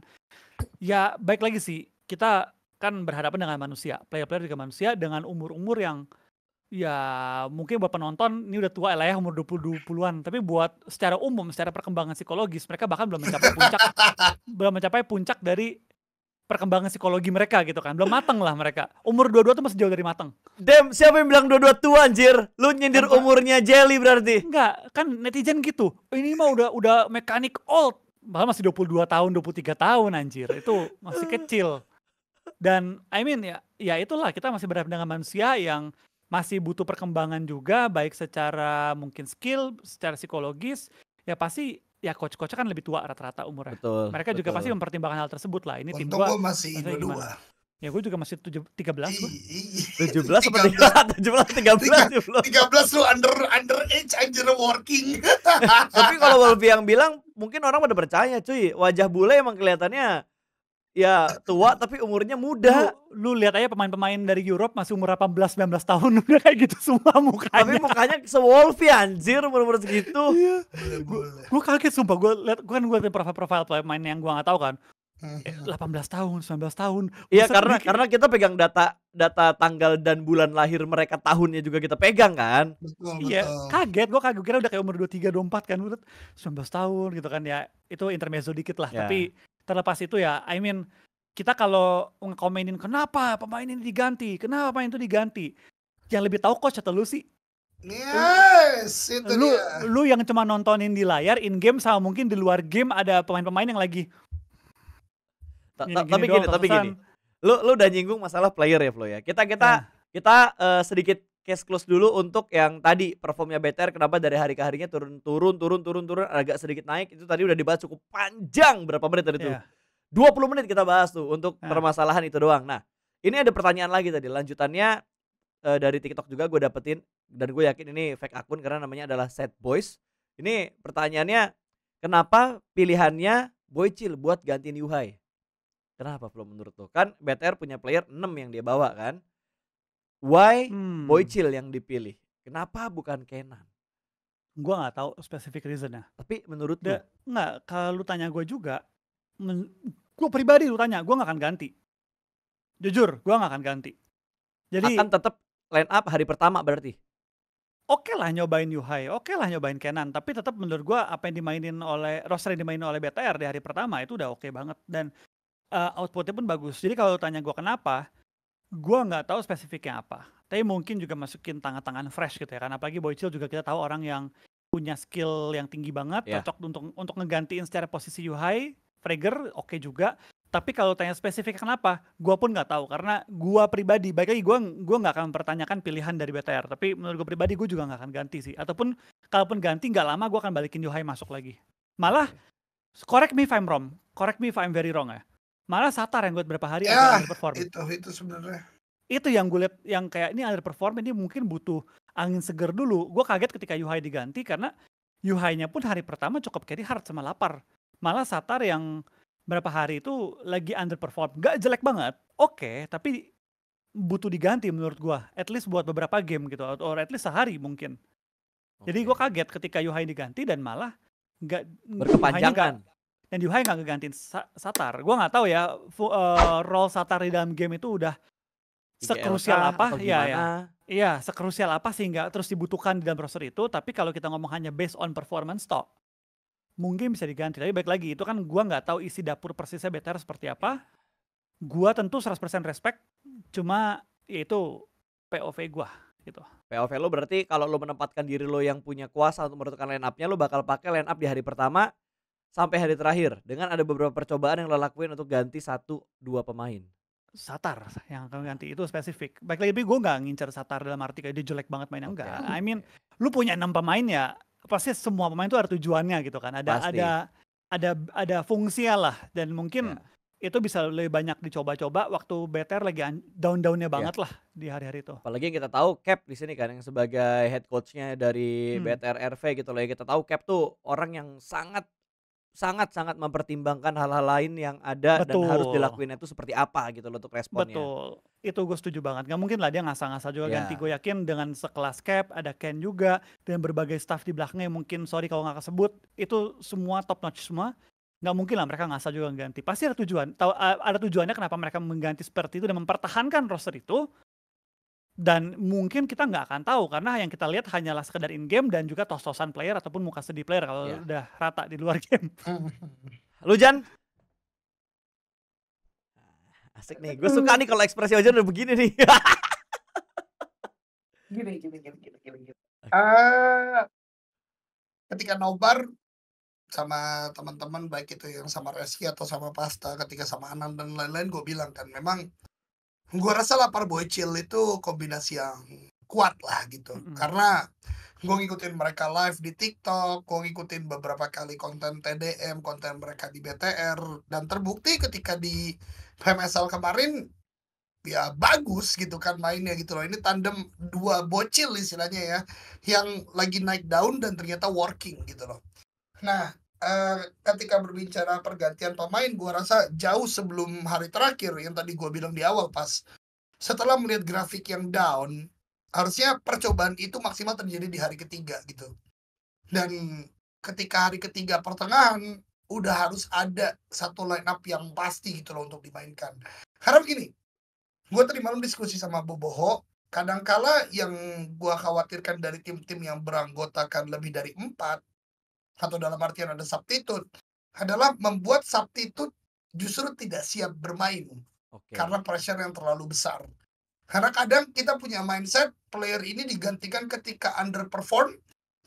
Ya baik lagi sih kita kan berhadapan dengan manusia. Player-player juga manusia dengan umur-umur yang ya mungkin buat penonton ini udah tua lah ya umur 20 dua an tapi buat secara umum secara perkembangan psikologis mereka bahkan belum mencapai puncak belum mencapai puncak dari perkembangan psikologi mereka gitu kan belum mateng lah mereka umur 22 tuh masih jauh dari mateng damn siapa yang bilang 22 tua anjir lu nyindir Enggak. umurnya jelly berarti Enggak, kan netizen gitu ini mah udah udah mekanik old bahkan masih 22 tahun 23 tahun anjir itu masih kecil dan I mean ya ya itulah kita masih berhadapan dengan manusia yang masih butuh perkembangan juga baik secara mungkin skill, secara psikologis. Ya pasti ya coach-coach kan lebih tua rata-rata umurnya. Betul, Mereka betul. juga pasti mempertimbangkan hal tersebut lah. Ini Untung tim gua, gua masih dua. Ya gue juga masih tujuh, tiga belas Tujuh belas apa tujuh belas tiga belas tiga belas lu under under age under working. Tapi kalau Wolfie yang bilang mungkin orang pada percaya cuy wajah bule emang kelihatannya ya tua tapi umurnya muda. Lu, lu lihat aja pemain-pemain dari Europe masih umur 18 19 tahun udah kayak gitu semua mukanya. Tapi mukanya se wolfy anjir umur-umur segitu. Iya. gue kaget sumpah gue lihat gue kan gue profile profil pemain yang gue nggak tahu kan. 18 hmm. eh, tahun, 19 tahun. Iya karena bikin... karena kita pegang data data tanggal dan bulan lahir mereka tahunnya juga kita pegang kan. Betul, iya, betul. kaget gue kaget kira udah kayak umur 23 24 kan. 19 tahun gitu kan ya. Itu intermezzo dikit lah, yeah. tapi terlepas itu ya I mean kita kalau ngekomenin kenapa pemain ini diganti kenapa pemain itu diganti yang lebih tahu coach atau lu sih Yes, itu lu, dia. Lu yang cuma nontonin di layar in game sama mungkin di luar game ada pemain-pemain yang lagi. Gini, gini tapi gini, tapi gini. Lu lu udah nyinggung masalah player ya, Flo ya. Kita kita hmm. kita uh, sedikit case close dulu untuk yang tadi performnya BTR kenapa dari hari ke harinya turun turun turun turun turun agak sedikit naik itu tadi udah dibahas cukup panjang berapa menit tadi yeah. 20 iya. menit kita bahas tuh untuk yeah. permasalahan itu doang nah ini ada pertanyaan lagi tadi lanjutannya uh, dari TikTok juga gue dapetin dan gue yakin ini fake akun karena namanya adalah set Boys ini pertanyaannya kenapa pilihannya Boycil buat gantiin Yuhai kenapa belum menurut lo kan BTR punya player 6 yang dia bawa kan why hmm. Boycil yang dipilih? Kenapa bukan Kenan? Gua nggak tahu spesifik reasonnya. Tapi menurut gue nggak. Kalau lu tanya gue juga, gue pribadi lu tanya, gue nggak akan ganti. Jujur, gue nggak akan ganti. Jadi akan tetap line up hari pertama berarti. Oke okay lah nyobain Yuhai, oke okay lah nyobain Kenan, tapi tetap menurut gue apa yang dimainin oleh roster yang dimainin oleh BTR di hari pertama itu udah oke okay banget dan uh, outputnya pun bagus. Jadi kalau tanya gue kenapa, Gua nggak tahu spesifiknya apa. Tapi mungkin juga masukin tangan-tangan fresh gitu ya kan. Apalagi Boycil juga kita tahu orang yang punya skill yang tinggi banget, yeah. cocok untuk untuk ngegantiin secara posisi Yuhai, Frager oke okay juga. Tapi kalau tanya spesifik kenapa, gue pun nggak tahu karena gue pribadi, baik lagi gue gua nggak akan mempertanyakan pilihan dari BTR. Tapi menurut gue pribadi gue juga nggak akan ganti sih. Ataupun kalaupun ganti nggak lama gue akan balikin Yuhai masuk lagi. Malah, correct me if I'm wrong, correct me if I'm very wrong ya. Malah Satar yang gue beberapa hari ya, underperform. Itu itu sebenarnya. Itu yang gue lihat yang kayak ini underperform ini mungkin butuh angin seger dulu. Gue kaget ketika Yuhai diganti karena Yuhai-nya pun hari pertama cukup carry hard sama lapar. Malah Satar yang berapa hari itu lagi underperform. Gak jelek banget. Oke, okay, tapi butuh diganti menurut gue At least buat beberapa game gitu. atau at least sehari mungkin. Okay. Jadi gue kaget ketika Yuhai diganti dan malah gak berkepanjangan dan Yuhai nggak ngegantiin Sa Satar. Gue nggak tahu ya uh, role Satar di dalam game itu udah sekrusial apa, ya, ya, iya sekrusial apa sehingga terus dibutuhkan di dalam roster itu. Tapi kalau kita ngomong hanya based on performance stock mungkin bisa diganti. Tapi baik lagi itu kan gue nggak tahu isi dapur persisnya BTR seperti apa. Gue tentu 100% respect, cuma yaitu POV gue gitu. POV lo berarti kalau lo menempatkan diri lo yang punya kuasa untuk menentukan line up-nya lo bakal pakai line up di hari pertama sampai hari terakhir dengan ada beberapa percobaan yang lo lakuin untuk ganti satu dua pemain. Satar yang akan ganti itu spesifik. Baik lagi, gue nggak ngincer Satar dalam arti kayak dia jelek banget mainnya okay. enggak. I mean, lu punya enam pemain ya, pasti semua pemain itu ada tujuannya gitu kan. Ada pasti. ada ada ada fungsi lah dan mungkin yeah. itu bisa lebih banyak dicoba-coba waktu better lagi down-downnya ya. banget yeah. lah di hari-hari itu. Apalagi yang kita tahu Cap di sini kan yang sebagai head coachnya dari hmm. BTR RV gitu loh. ya kita tahu Cap tuh orang yang sangat sangat-sangat mempertimbangkan hal-hal lain yang ada Betul. dan harus dilakuin itu seperti apa gitu loh untuk responnya. Betul. Itu gue setuju banget. Gak mungkin lah dia ngasal-ngasal juga yeah. ganti. Iya. Gue yakin dengan sekelas Cap, ada Ken juga, dan berbagai staff di belakangnya mungkin sorry kalau gak kesebut, itu semua top notch semua. Gak mungkin lah mereka ngasal juga ganti. Pasti ada tujuan. Tau, ada tujuannya kenapa mereka mengganti seperti itu dan mempertahankan roster itu dan mungkin kita nggak akan tahu karena yang kita lihat hanyalah sekedar in game dan juga tos-tosan player ataupun muka sedih player kalau yeah. udah rata di luar game. Lu Jan? Asik nih, gue suka nih kalau ekspresi Ojan udah begini nih. gini, gini, gini, gini, gini. gini. Uh, ketika nobar sama teman-teman baik itu yang sama Reski atau sama Pasta ketika sama Anan dan lain-lain gue bilang kan memang gue rasa lapar bocil itu kombinasi yang kuat lah gitu mm -hmm. karena gue ngikutin mereka live di TikTok, gue ngikutin beberapa kali konten TDM, konten mereka di BTR, dan terbukti ketika di PMSL kemarin ya bagus gitu kan mainnya gitu loh. Ini tandem dua bocil istilahnya ya, yang lagi naik daun dan ternyata working gitu loh. Nah, Uh, ketika berbicara pergantian pemain, gua rasa jauh sebelum hari terakhir yang tadi gua bilang di awal pas setelah melihat grafik yang down, harusnya percobaan itu maksimal terjadi di hari ketiga gitu. Dan ketika hari ketiga pertengahan, udah harus ada satu line up yang pasti gitu loh untuk dimainkan. Karena gini, gue tadi malam diskusi sama Boboho, kadangkala yang gue khawatirkan dari tim-tim yang beranggotakan lebih dari empat, atau dalam artian ada substitute adalah membuat substitute justru tidak siap bermain okay. karena pressure yang terlalu besar. Karena kadang kita punya mindset player ini digantikan ketika underperform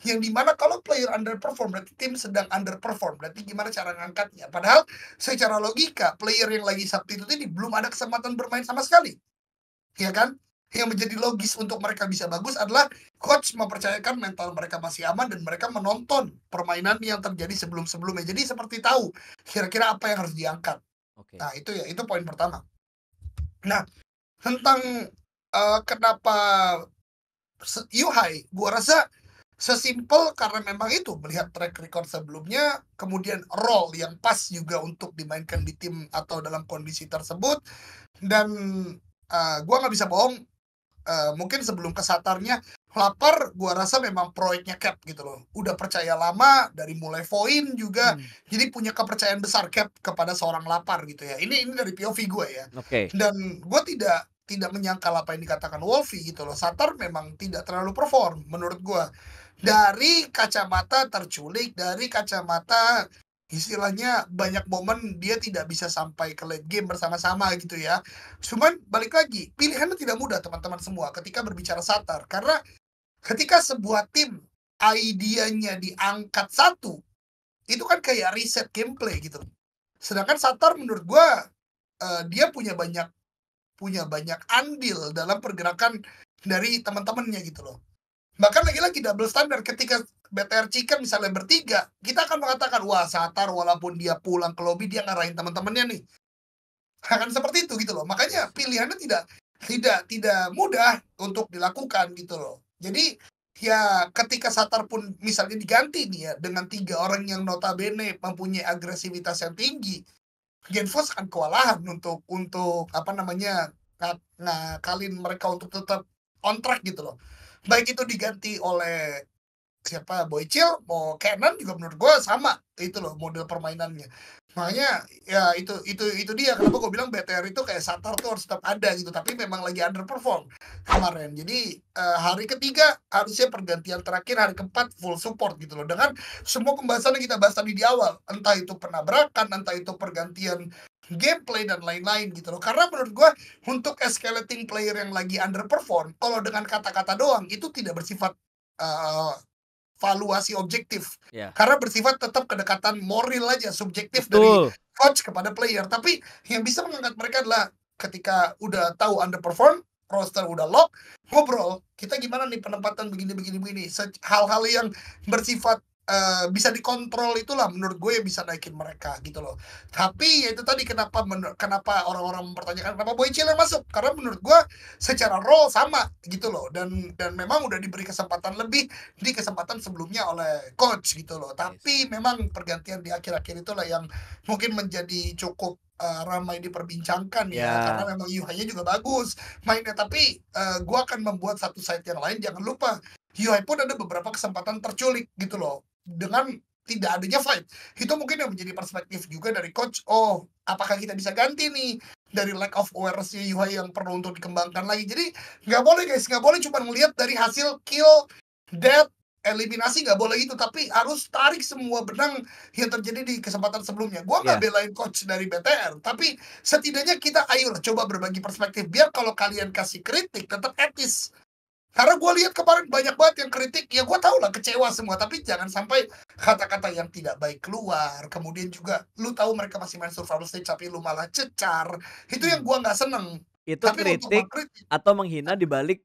yang dimana kalau player underperform berarti tim sedang underperform berarti gimana cara ngangkatnya padahal secara logika player yang lagi substitute ini belum ada kesempatan bermain sama sekali ya kan yang menjadi logis untuk mereka bisa bagus adalah coach mempercayakan mental mereka masih aman dan mereka menonton permainan yang terjadi sebelum-sebelumnya. Jadi seperti tahu kira-kira apa yang harus diangkat. Okay. Nah, itu ya itu poin pertama. Nah, tentang uh, kenapa Yuhai, gua rasa sesimpel karena memang itu melihat track record sebelumnya kemudian role yang pas juga untuk dimainkan di tim atau dalam kondisi tersebut dan uh, eh, gue nggak bisa bohong uh, mungkin sebelum kesatarnya lapar gua rasa memang proyeknya Cap gitu loh udah percaya lama dari mulai Voin juga hmm. jadi punya kepercayaan besar Cap kepada seorang lapar gitu ya ini ini dari POV gue ya okay. dan gua tidak tidak menyangka apa yang dikatakan Wolfie gitu loh Satar memang tidak terlalu perform menurut gua dari kacamata terculik dari kacamata istilahnya banyak momen dia tidak bisa sampai ke late game bersama-sama gitu ya. Cuman balik lagi, pilihannya tidak mudah teman-teman semua ketika berbicara Satar. Karena ketika sebuah tim idenya diangkat satu, itu kan kayak reset gameplay gitu. Sedangkan Satar menurut gue, uh, dia punya banyak punya banyak andil dalam pergerakan dari teman-temannya gitu loh Bahkan lagi-lagi double standar ketika BTR Chicken misalnya bertiga, kita akan mengatakan, wah Satar walaupun dia pulang ke lobby, dia ngarahin teman-temannya nih. Akan seperti itu gitu loh. Makanya pilihannya tidak tidak tidak mudah untuk dilakukan gitu loh. Jadi ya ketika Satar pun misalnya diganti nih ya dengan tiga orang yang notabene mempunyai agresivitas yang tinggi, Genfos akan kewalahan untuk untuk apa namanya ngakalin mereka untuk tetap on track gitu loh baik itu diganti oleh siapa Boycil mau Canon juga menurut gue sama itu loh model permainannya makanya ya itu itu itu dia kenapa gue bilang BTR itu kayak Satar tuh harus tetap ada gitu tapi memang lagi underperform kemarin jadi uh, hari ketiga harusnya pergantian terakhir hari keempat full support gitu loh dengan semua pembahasan yang kita bahas tadi di awal entah itu penabrakan entah itu pergantian gameplay dan lain-lain gitu loh. Karena menurut gue untuk escalating player yang lagi underperform, kalau dengan kata-kata doang itu tidak bersifat uh, valuasi objektif. Yeah. Karena bersifat tetap kedekatan moral aja subjektif Betul. dari coach kepada player. Tapi yang bisa mengangkat mereka adalah ketika udah tahu underperform, roster udah lock, ngobrol, kita gimana nih penempatan begini begini begini. Hal-hal yang bersifat Uh, bisa dikontrol itulah menurut gue yang bisa naikin mereka gitu loh. Tapi ya itu tadi kenapa kenapa orang-orang mempertanyakan kenapa Boy yang masuk karena menurut gue secara role sama gitu loh dan dan memang udah diberi kesempatan lebih di kesempatan sebelumnya oleh coach gitu loh. Iya tapi yes. memang pergantian di akhir-akhir itulah yang mungkin menjadi cukup uh, ramai diperbincangkan yeah. ya iya. karena memang UI-nya juga bagus mainnya tapi uh, gue akan membuat satu site yang lain jangan lupa UI pun ada beberapa kesempatan terculik gitu loh dengan tidak adanya vibe itu mungkin yang menjadi perspektif juga dari coach oh apakah kita bisa ganti nih dari lack of awarenessnya UI yang perlu untuk dikembangkan lagi jadi nggak boleh guys nggak boleh cuma melihat dari hasil kill death eliminasi nggak boleh itu tapi harus tarik semua benang yang terjadi di kesempatan sebelumnya gua nggak yeah. belain coach dari BTR tapi setidaknya kita ayo coba berbagi perspektif biar kalau kalian kasih kritik tetap etis karena gue lihat kemarin banyak banget yang kritik, ya gue tau lah kecewa semua, tapi jangan sampai kata-kata yang tidak baik keluar. Kemudian juga lu tahu mereka masih main survival stage tapi lu malah cecar. Itu yang hmm. gue nggak seneng. Itu tapi kritik, kritik atau menghina dibalik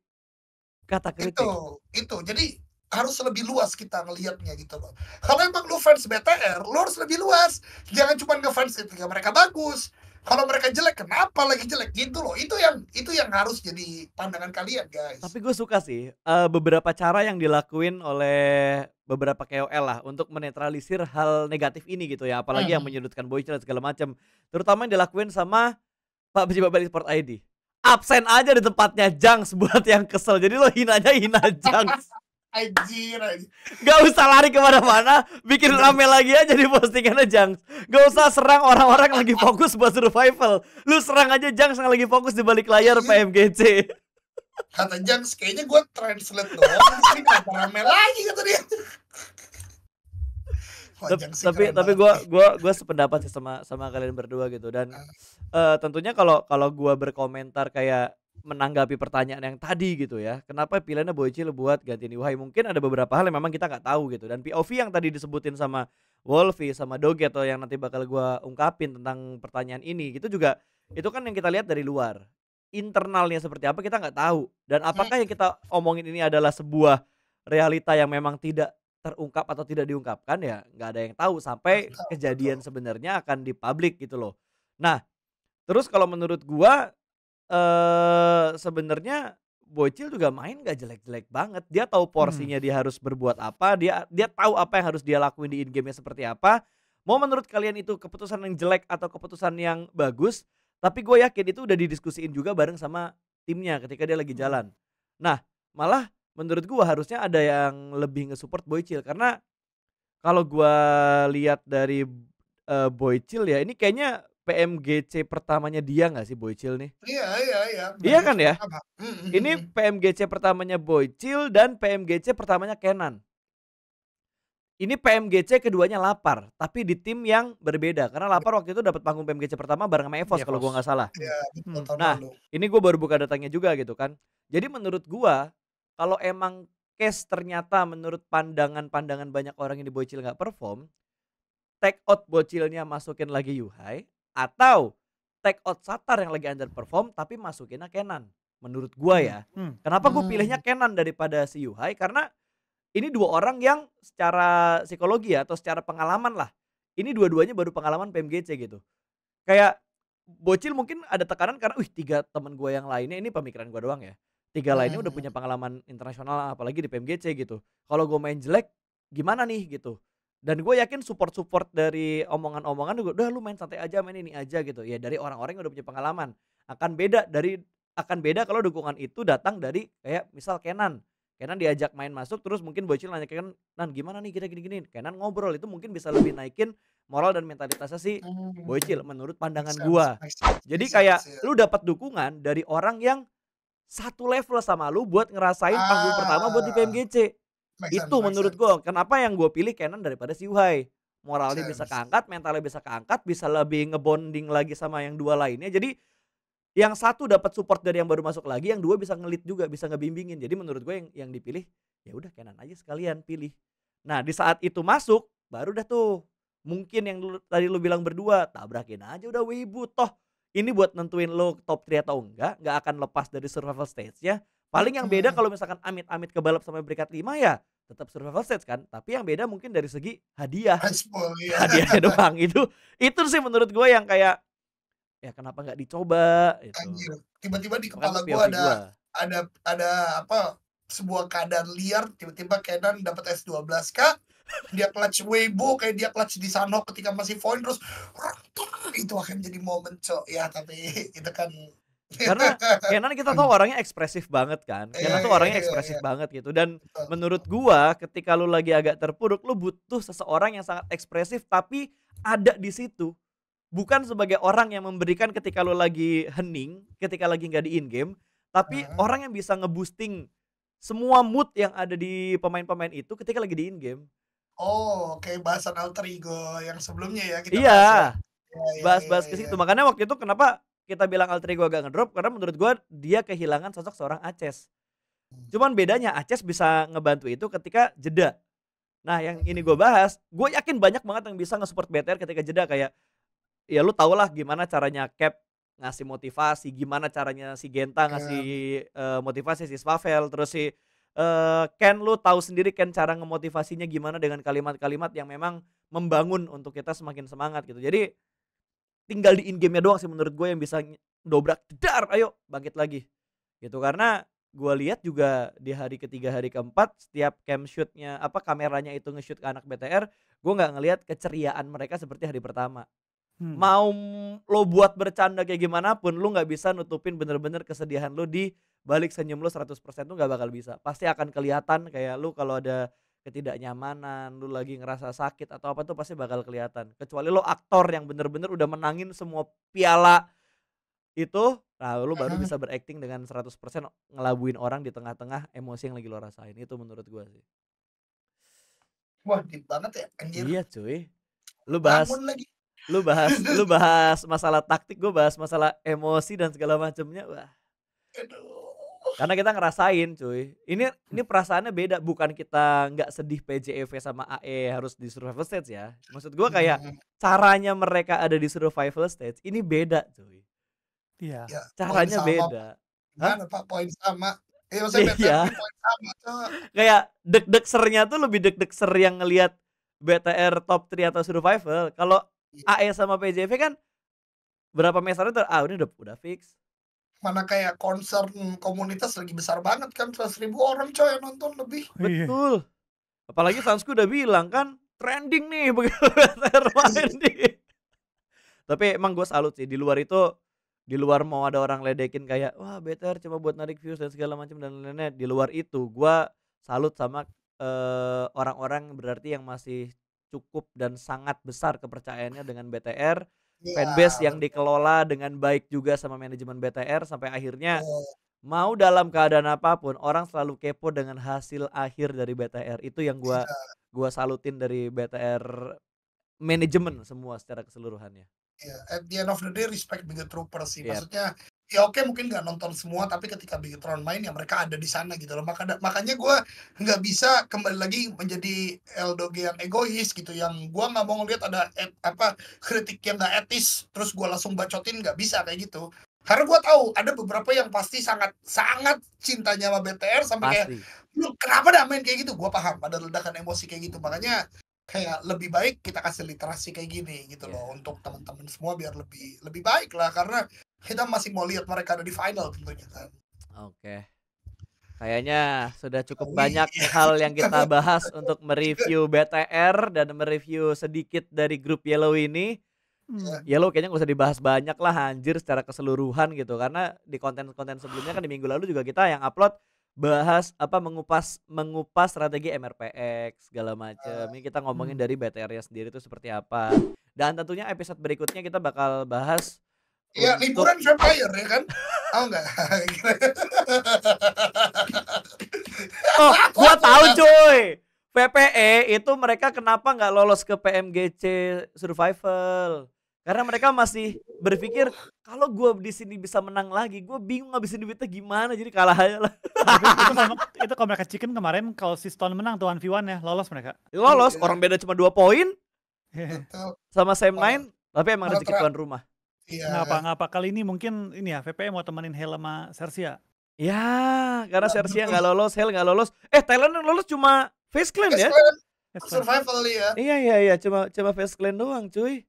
kata kritik. Itu, itu. Jadi harus lebih luas kita ngelihatnya gitu loh. Kalau emang lu fans BTR, lu harus lebih luas. Jangan cuma ngefans ketika ya mereka bagus, kalau mereka jelek kenapa lagi jelek gitu loh itu yang itu yang harus jadi pandangan kalian guys tapi gue suka sih uh, beberapa cara yang dilakuin oleh beberapa KOL lah untuk menetralisir hal negatif ini gitu ya apalagi hmm. yang menyudutkan bocil dan segala macam terutama yang dilakuin sama Pak Besi Bapak Sport ID absen aja di tempatnya Jangs buat yang kesel jadi lo hinanya hina Jangs Anjir, anjir. Gak usah lari kemana-mana, bikin rame lagi aja di postingannya Jang. Gak usah serang orang-orang lagi fokus buat survival. Lu serang aja Jang yang lagi fokus di balik layar PMGC. Kata Jang, kayaknya gue translate doang. sih, kenapa rame lagi kata dia. tapi tapi gue gua gua sependapat sih sama sama kalian berdua gitu dan uh, tentunya kalau kalau gue berkomentar kayak menanggapi pertanyaan yang tadi gitu ya. Kenapa pilihannya Boycil buat ganti ini? Wahai Mungkin ada beberapa hal yang memang kita nggak tahu gitu. Dan POV yang tadi disebutin sama Wolfie sama Doge atau yang nanti bakal gue ungkapin tentang pertanyaan ini gitu juga itu kan yang kita lihat dari luar. Internalnya seperti apa kita nggak tahu. Dan iya. apakah yang kita omongin ini adalah sebuah realita yang memang tidak terungkap atau tidak diungkapkan ya nggak ada yang tahu sampai kejadian sebenarnya akan di publik gitu loh. Nah, terus kalau menurut gue Eh, sebenarnya bocil juga main gak jelek-jelek banget. Dia tahu hmm. porsinya hmm. dia harus berbuat apa, dia dia tahu apa yang harus dia lakuin di in game seperti apa. Mau menurut kalian itu keputusan yang jelek atau keputusan yang bagus, tapi gue yakin itu udah didiskusiin juga bareng sama timnya ketika dia lagi hmm. jalan. Nah, malah menurut gue harusnya ada yang lebih nge-support bocil karena kalau gue lihat dari, uh, bocil ya ini kayaknya PMGC pertamanya dia nggak sih Boycil nih? Iya iya iya. Iya kan ya? Hmm, hmm, ini hmm. PMGC pertamanya Boycil dan PMGC pertamanya Kenan. Ini PMGC keduanya lapar, tapi di tim yang berbeda karena iya. lapar waktu itu dapat panggung PMGC pertama bareng sama Evos ya, kalau gue nggak salah. Ya, hmm. Nah, lalu. ini gue baru buka datanya juga gitu kan. Jadi menurut gue kalau emang case ternyata menurut pandangan-pandangan banyak orang ini Boycil nggak perform, take out bocilnya masukin lagi Yuhai atau take out Satar yang lagi underperform tapi masukinnya Kenan menurut gua hmm, ya. Hmm. Kenapa gua hmm. pilihnya Kenan daripada si Yuhai karena ini dua orang yang secara psikologi ya, atau secara pengalaman lah. Ini dua-duanya baru pengalaman PMGC gitu. Kayak bocil mungkin ada tekanan karena wih tiga temen gua yang lainnya ini pemikiran gua doang ya. Tiga hmm, lainnya udah punya pengalaman internasional apalagi di PMGC gitu. Kalau gua main jelek gimana nih gitu dan gue yakin support-support dari omongan-omongan gue udah lu main santai aja main ini aja gitu ya dari orang-orang yang udah punya pengalaman akan beda dari akan beda kalau dukungan itu datang dari kayak misal Kenan Kenan diajak main masuk terus mungkin bocil nanya Kenan Nan gimana nih kita gini-gini Kenan ngobrol itu mungkin bisa lebih naikin moral dan mentalitasnya si hmm, bocil menurut pandangan gua jadi kayak ya. lu dapat dukungan dari orang yang satu level sama lu buat ngerasain panggung pertama buat di PMGC sense, itu menurut gue kenapa yang gue pilih Canon daripada si Uhai moralnya bisa keangkat mentalnya bisa keangkat bisa lebih ngebonding lagi sama yang dua lainnya jadi yang satu dapat support dari yang baru masuk lagi yang dua bisa ngelit juga bisa ngebimbingin jadi menurut gue yang yang dipilih ya udah Canon aja sekalian pilih nah di saat itu masuk baru dah tuh mungkin yang lu, tadi lu bilang berdua tabrakin aja udah wibu toh ini buat nentuin lo top 3 atau enggak nggak akan lepas dari survival stage ya Paling yang beda hmm. kalau misalkan amit-amit kebalap balap sampai berikat lima ya tetap survival stage kan tapi yang beda mungkin dari segi hadiah hadiah iya. hadiahnya doang itu itu sih menurut gue yang kayak ya kenapa nggak dicoba gitu. tiba-tiba di kepala gue ada gua. ada ada apa sebuah keadaan liar tiba-tiba Kenan dapat S12K dia clutch Weibo kayak dia clutch di Sanok ketika masih Voin terus itu akan jadi momen cok ya tapi itu kan karena Kenan kita tahu orangnya ekspresif banget kan iya, Kenan yeah, tuh iya, orangnya iya, ekspresif yeah, yeah. banget gitu dan menurut gua ketika lu lagi agak terpuruk lu butuh seseorang yang sangat ekspresif tapi ada di situ bukan sebagai orang yang memberikan ketika lu lagi hening ketika lagi nggak di in game tapi uh-huh. orang yang bisa ngeboosting semua mood yang ada di pemain-pemain itu ketika lagi di in game oh kayak okay. bahasan alter ego yang sebelumnya ya kita iya ya. bahas-bahas ya, ke situ makanya waktu itu kenapa kita bilang alter ego agak ngedrop karena menurut gue dia kehilangan sosok seorang Aces. Hmm. Cuman bedanya Aces bisa ngebantu itu ketika jeda. Nah yang ini gue bahas, gue yakin banyak banget yang bisa nge-support BTR ketika jeda kayak ya lu tau lah gimana caranya Cap ngasih motivasi, gimana caranya si Genta ngasih uh, motivasi si Spavel, terus si uh, Ken lu tahu sendiri Ken cara ngemotivasinya gimana dengan kalimat-kalimat yang memang membangun untuk kita semakin semangat gitu. Jadi tinggal di in game-nya doang sih menurut gue yang bisa dobrak jedar ayo bangkit lagi gitu karena gue lihat juga di hari ketiga hari keempat setiap cam shootnya apa kameranya itu nge-shoot ke anak BTR gue nggak ngelihat keceriaan mereka seperti hari pertama hmm. mau lo buat bercanda kayak gimana pun lo nggak bisa nutupin bener-bener kesedihan lo di balik senyum lo 100% tuh nggak bakal bisa pasti akan kelihatan kayak lo kalau ada ketidaknyamanan, lu lagi ngerasa sakit atau apa tuh pasti bakal kelihatan. Kecuali lo aktor yang bener-bener udah menangin semua piala itu, nah lu baru bisa berakting dengan 100% ngelabuin orang di tengah-tengah emosi yang lagi lo rasain. Itu menurut gua sih. Wah, deep banget ya anjir. Iya, cuy. Lu bahas lagi. Lu bahas lu bahas masalah taktik, gua bahas masalah emosi dan segala macamnya. Wah. Aduh karena kita ngerasain cuy ini ini perasaannya beda bukan kita nggak sedih PJEV sama AE harus di survival stage ya maksud gua kayak hmm. caranya mereka ada di survival stage ini beda cuy iya ya, caranya beda Gimana, Pak poin sama eh, iya. iya. E kayak deg-deg sernya tuh lebih deg-deg ser yang ngelihat BTR top 3 atau survival kalau AE iya. sama PJEV kan berapa mesternya tuh ah ini udah udah fix mana kayak konser hmm, komunitas lagi besar banget kan 100 ribu orang coy yang nonton lebih iya. betul apalagi Sansku udah bilang kan trending nih trending tapi emang gue salut sih di luar itu di luar mau ada orang ledekin kayak wah better coba buat narik views dan segala macam dan lain-lain di luar itu gue salut sama uh, eh, orang -orang berarti yang masih cukup dan sangat besar kepercayaannya dengan BTR yeah. fanbase yang dikelola dengan baik juga sama manajemen BTR sampai akhirnya yeah. mau dalam keadaan apapun orang selalu kepo dengan hasil akhir dari BTR itu yang gua yeah. gua salutin dari BTR manajemen iya. semua secara keseluruhannya. ya. Yeah. At the end of the day respect the troopers sih. Yeah. Maksudnya ya oke mungkin nggak nonton semua tapi ketika Bigetron main ya mereka ada di sana gitu loh Maka, makanya gue nggak bisa kembali lagi menjadi LDG yang egois gitu yang gue nggak mau ngeliat ada et, apa kritik yang nggak etis terus gue langsung bacotin nggak bisa kayak gitu karena gue tahu ada beberapa yang pasti sangat sangat cintanya sama BTR sampai kayak lu kenapa dah main kayak gitu gue paham ada ledakan emosi kayak gitu makanya kayak lebih baik kita kasih literasi kayak gini gitu iya. loh untuk teman-teman semua biar lebih lebih baik lah karena kita masih mau lihat mereka ada di final tentunya kan. Oke. Okay. Kayaknya sudah cukup oh, banyak iya. hal yang kita bahas untuk mereview BTR dan mereview sedikit dari grup Yellow ini. Hmm. Yellow kayaknya nggak usah dibahas banyak lah anjir secara keseluruhan gitu karena di konten-konten sebelumnya kan di minggu lalu juga kita yang upload bahas apa mengupas mengupas strategi MRPX segala macam. Eh, Ini kita ngomongin hmm. dari BTR-nya sendiri itu seperti apa. Dan tentunya episode berikutnya kita bakal bahas Ya liburan vampire ya kan? Tahu nggak? oh, gua tahu cuy. PPE itu mereka kenapa nggak lolos ke PMGC Survival? Karena mereka masih berpikir kalau gue di sini bisa menang lagi, gue bingung ngabisin duitnya gimana, jadi kalah aja lah. itu, kalau, itu kalau mereka chicken kemarin kalau si Stone menang tuan viwan ya, lolos mereka. Ya, lolos, orang beda cuma dua poin. Sama Sam 9, tapi emang rezeki tuan rumah. Iya. Ngapa iya. ngapa kali ini mungkin ini ya vpm mau temenin Hel sama Sersia. Ya? ya, karena nah, Sersia nggak lolos, Hel nggak lolos. Eh, Thailand yang lolos cuma Face Clan ya? Survival ya. Iya iya iya, cuma cuma Face Clan doang, cuy.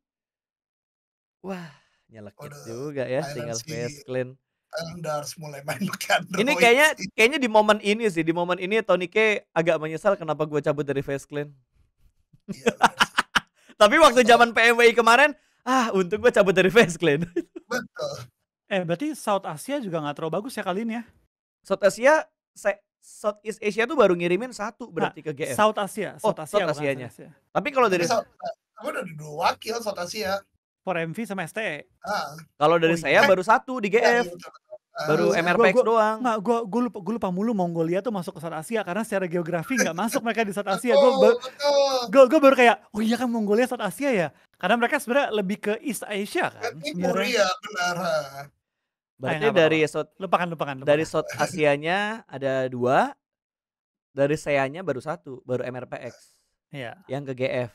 Wah, nyelekit Udah, juga ya single tinggal face clean. Anda harus mulai main Android. Ini kayaknya kayaknya di momen ini sih, di momen ini Tony K agak menyesal kenapa gue cabut dari face clean. Ya, Tapi waktu zaman PMWI kemarin, ah untung gue cabut dari face clean. Betul. Eh berarti South Asia juga nggak terlalu bagus ya kali ini ya? South Asia, saya Southeast Asia tuh baru ngirimin satu nah, berarti nah, ke GF. South Asia, South oh, Asia, oh, South Asia South Asia. Tapi kalau dari South, udah dua wakil South Asia. For mv sama ST. Ah. Kalau dari oh, iya. saya eh. baru satu di GF. Iya, ah, baru uh, MRPX gua, gua, doang. Nggak, gua, gua lupa, gua lupa mulu Mongolia tuh masuk ke South Asia karena secara geografi nggak masuk mereka di South Asia. Gue gua, gua, baru kayak, oh iya kan Mongolia South Asia ya. Karena mereka sebenarnya lebih ke East Asia kan. kan Timur ya benar. Berarti Ay, dari South lupakan, lupakan, lupakan. Dari South nya ada dua, dari saya e baru satu, baru MRPX. Iya. Yang ke GF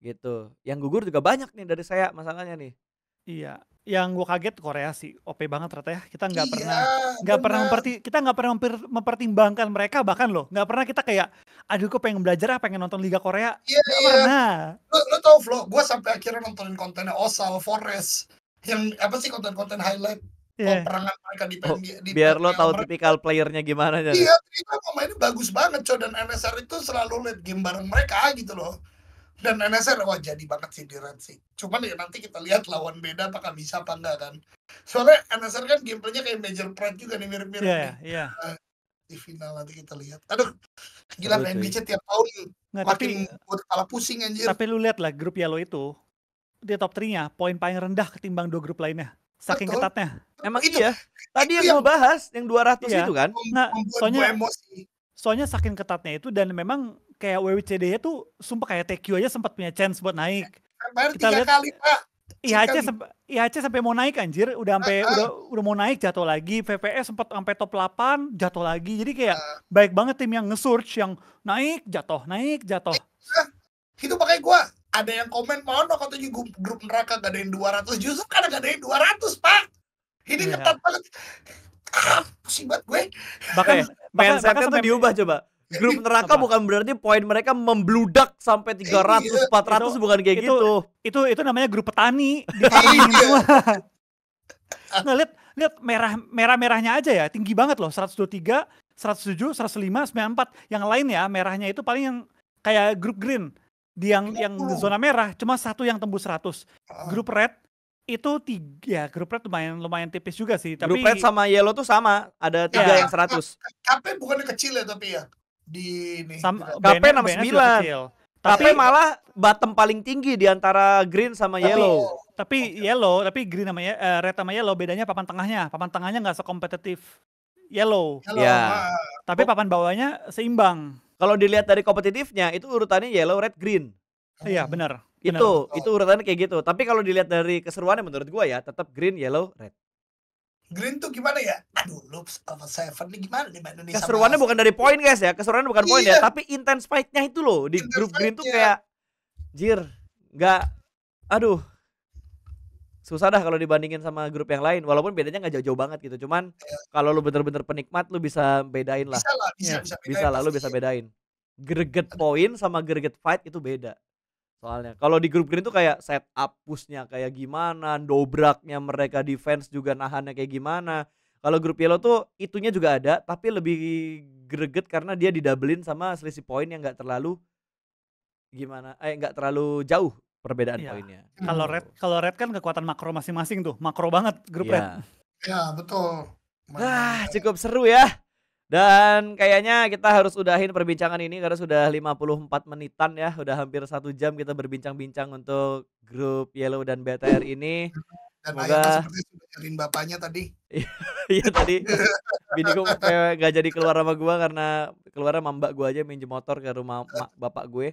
gitu yang gugur juga banyak nih dari saya masalahnya nih iya yang gue kaget Korea sih OP banget ternyata ya kita nggak iya, pernah nggak pernah memperti kita nggak pernah mempertimbangkan mereka bahkan loh nggak pernah kita kayak aduh gue pengen belajar ah pengen nonton Liga Korea iya, gak iya. pernah lu, lu tau vlog gue sampai akhirnya nontonin kontennya Osal Forest yang apa sih konten-konten highlight yeah. Iya. perangan mereka di, oh, di biar lo tahu mereka. tipikal playernya gimana jadi iya ternyata pemainnya bagus banget cow dan NSR itu selalu liat game bareng mereka gitu loh dan NSR wah jadi banget sih di Red sih cuman ya nanti kita lihat lawan beda apakah bisa apa enggak kan soalnya NSR kan gameplaynya kayak Major Pride juga nih mirip-mirip yeah, nih. Yeah. Iya. Uh, di final nanti kita lihat aduh gila main NBC tiap tahun Nggak, makin tapi, buat kepala pusing anjir tapi lu lihat lah grup Yellow itu dia top 3-nya poin paling rendah ketimbang dua grup lainnya saking Betul. ketatnya emang itu, iya tadi yang, yang mau bahas yang 200 iya. itu kan nah, soalnya soalnya saking ketatnya itu dan memang kayak WWCD-nya tuh sumpah kayak TQ aja sempat punya chance buat naik. Kan baru kita lihat kali, Pak. IHC sampai IHC sampai mau naik anjir, udah sampai uh, uh. udah udah mau naik jatuh lagi. VPS sempat sampai top 8, jatuh lagi. Jadi kayak uh. baik banget tim yang nge search yang naik, jatuh, naik, jatuh. Eh, itu pakai gua ada yang komen mau no katanya grup, neraka gak ada yang 200 justru karena gak ada yang 200 pak ini yeah. ketat banget ah, pusing banget gue bahkan bahkan bahkan, tuh diubah coba grup neraka Apa? bukan berarti poin mereka membludak sampai 300 iya. 400 itu, bukan kayak itu, gitu. Itu itu namanya grup petani nah, lihat lihat merah merah-merahnya aja ya, tinggi banget loh 123, 107, 105, 94. Yang lain ya merahnya itu paling yang kayak grup green di yang Kenapa? Iya. yang zona merah cuma satu yang tembus 100. Ah. Grup red itu tiga ya, grup red lumayan lumayan tipis juga sih tapi grup red sama yellow tuh sama ada tiga ya. yang seratus. Tapi bukan kecil ya tapi ya di nih. Sam, KP 69. Tapi, malah bottom paling tinggi di antara green sama tapi, yellow. Tapi okay. yellow, tapi green sama uh, red sama yellow bedanya papan tengahnya. Papan tengahnya nggak sekompetitif yellow. yellow. Ya. Yeah. Tapi papan bawahnya seimbang. Kalau dilihat dari kompetitifnya itu urutannya yellow, red, green. Iya, hmm. benar. Itu bener. itu urutannya kayak gitu. Tapi kalau dilihat dari keseruannya menurut gua ya tetap green, yellow, red. Green tuh gimana ya? Aduh, loops of seven nih gimana nih Mbak Indonesia? Keseruannya bukan dari poin iya. guys ya, keseruannya bukan poin ya, iya. ya, tapi intense fight-nya itu loh di intense grup Green tuh kayak jir, nggak aduh. Susah dah kalau dibandingin sama grup yang lain, walaupun bedanya nggak jauh-jauh banget gitu. Cuman ya. kalau lu bener-bener penikmat lu bisa bedain lah. Bisa lah, bisa, ya. bisa, bedain, bisa lah lu bisa bedain. Greget poin sama greget fight itu beda soalnya kalau di grup green tuh kayak set up pushnya kayak gimana dobraknya mereka defense juga nahannya kayak gimana kalau grup yellow tuh itunya juga ada tapi lebih greget karena dia didoublein sama selisih poin yang nggak terlalu gimana eh nggak terlalu jauh perbedaan ya. poinnya kalau hmm. red kalau red kan kekuatan makro masing-masing tuh makro banget grup ya. red ya betul Man. ah cukup seru ya dan kayaknya kita harus udahin perbincangan ini karena sudah 54 menitan ya, udah hampir satu jam kita berbincang-bincang untuk grup Yellow dan BTR ini. Dan Semoga... seperti sudah bapaknya tadi. Iya, iya tadi. Bini gue gak jadi keluar sama gue karena keluar sama mbak gue aja minjem motor ke rumah mak, bapak gue.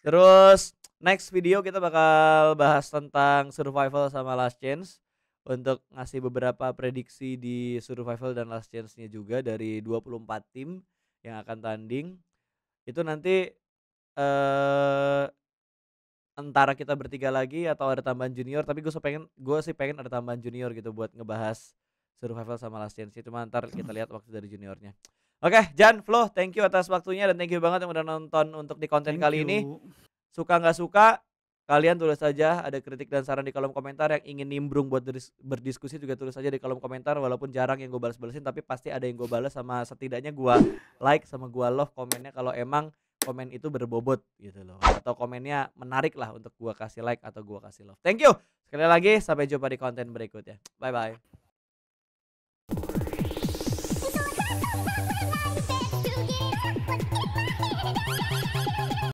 Terus next video kita bakal bahas tentang survival sama last chance untuk ngasih beberapa prediksi di survival dan last chance-nya juga dari 24 tim yang akan tanding. Itu nanti eh antara kita bertiga lagi atau ada tambahan junior, tapi gue pengen gue sih pengen ada tambahan junior gitu buat ngebahas survival sama last chance. itu ntar kita lihat waktu dari juniornya. Oke, okay, Jan, Flo, thank you atas waktunya dan thank you banget yang udah nonton untuk di konten thank kali you. ini. Suka nggak suka, Kalian tulis saja ada kritik dan saran di kolom komentar yang ingin nimbrung buat berdiskusi juga tulis saja di kolom komentar walaupun jarang yang gue balas-balesin tapi pasti ada yang gue balas sama setidaknya gue like sama gue love komennya kalau emang komen itu berbobot gitu loh atau komennya menarik lah untuk gue kasih like atau gue kasih love. Thank you. Sekali lagi sampai jumpa di konten berikutnya. Bye bye.